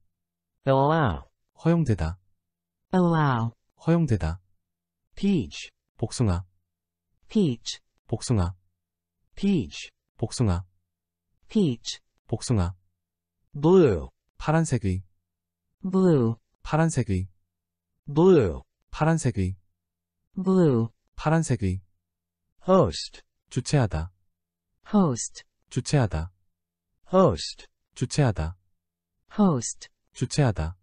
allow. 허용되다. allow. 허용되다. peach. 복숭아. peach. 복숭아. peach. 복숭아. peach. 복숭아. blue 파란색이 blue 파란색이 blue 파란색이 blue 파란색이 host 주체하다 host 주체하다 host 주체하다 host 주체하다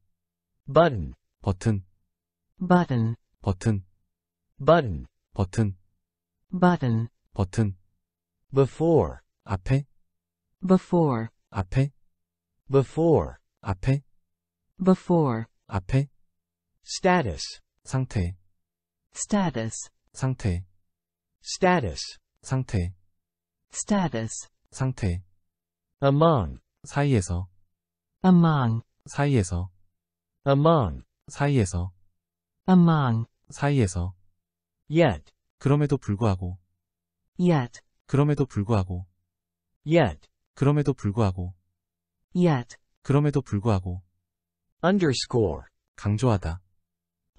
button 버튼 button 버튼 button 버튼 button 버튼 before 앞에 before 앞에 before 앞에 before 앞에 status 상태 status 상태 status 상태 status 상태 among 사이에서 among 사이에서 among 사이에서 among 사이에서 yet 그럼에도 불구하고 yet 그럼에도 불구하고 yet 그럼에도 불구하고 yet. 그럼에도 불구하고 underscore 강조하다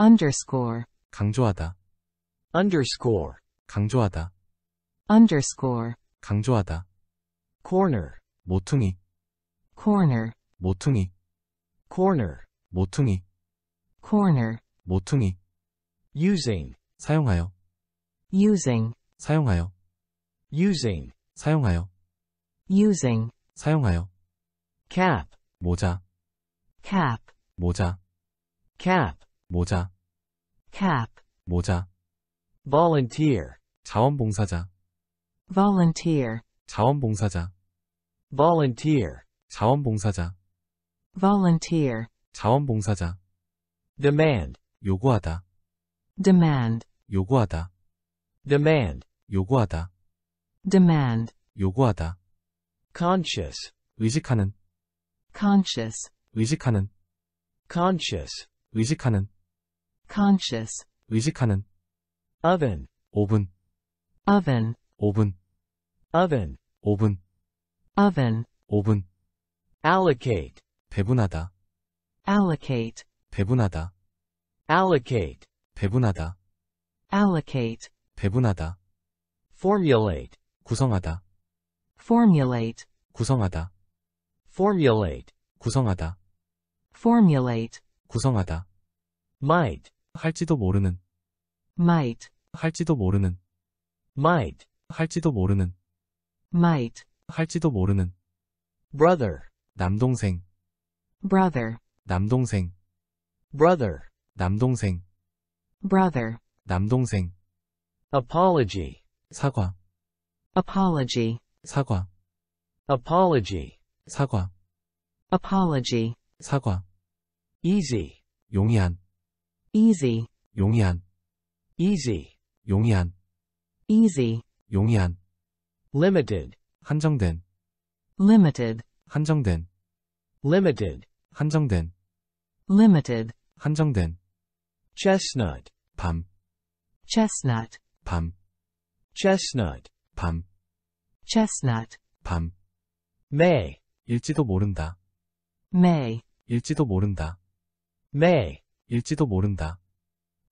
underscore 강조하다 underscore 강조하다 underscore 강조하다 corner 모퉁이 corner 모퉁이 corner 모퉁이 corner 모퉁이 using 사용하여 using 사용하여 using 사용하여 using 사용하여 cap 모자 cap 모자 cap 모자 cap 모자 volunteer 자원봉사자 volunteer 자원봉사자 volunteer 자원봉사자 volunteer 자원봉사자 demand 요구하다 demand 요구하다 demand 요구하다 demand 요구하다 conscious 의식하는 conscious 의식하는 conscious 의식하는 conscious 의식하는 oven 오븐 oven 오븐 oven 오븐 oven 오븐 allocate 배분하다 allocate 배분하다 allocate 배분하다 allocate 배분하다 formulate 구성하다 formulate 구성하다 formulate 구성하다 formulate 구성하다 might 할지도 모르는 might 할지도 모르는 might 할지도 모르는 might 할지도 모르는 brother 남동생 brother 남동생 brother 남동생 brother 남동생 apology 사과 apology 사과 apology 사과 apology 사과 easy 용이한 easy 용이한 easy 용이한 easy 용이한 limited 한정된 limited 한정된 limited 한정된 limited 한정된 chestnut 밤 chestnut 밤 chestnut 밤 chestnut 밤 may 일지도 모른다. may 일지도 모른다. may 일지도 모른다.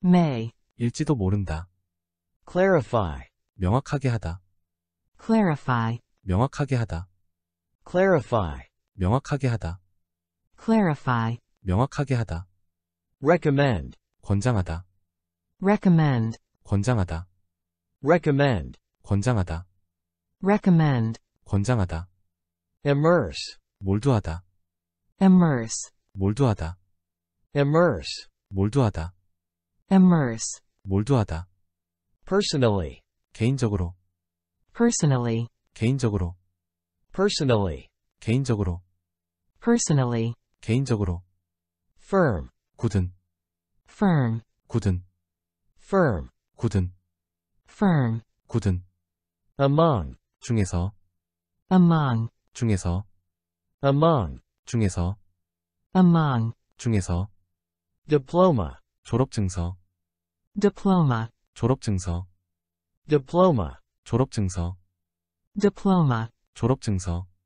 may 일지도 모른다. clarify 명확하게 하다. clarify 명확하게 하다. clarify 명확하게 하다. clarify 명확하게 하다. recommend 권장하다. recommend 권장하다. recommend 권장하다. recommend 권장하다. immerse 몰두하다 immerse 몰두하다 immerse 몰두하다 immerse 몰두하다 personally 개인적으로 personally 개인적으로 personally 개인적으로 personally 개인적으로 firm 굳은 firm 굳은 firm 굳은 firm 굳은 among 중에서 among 중에서 among 중에서 among 중에서 diploma 졸업증서 diploma 졸업증서 diploma 졸업증서 diploma 졸업증서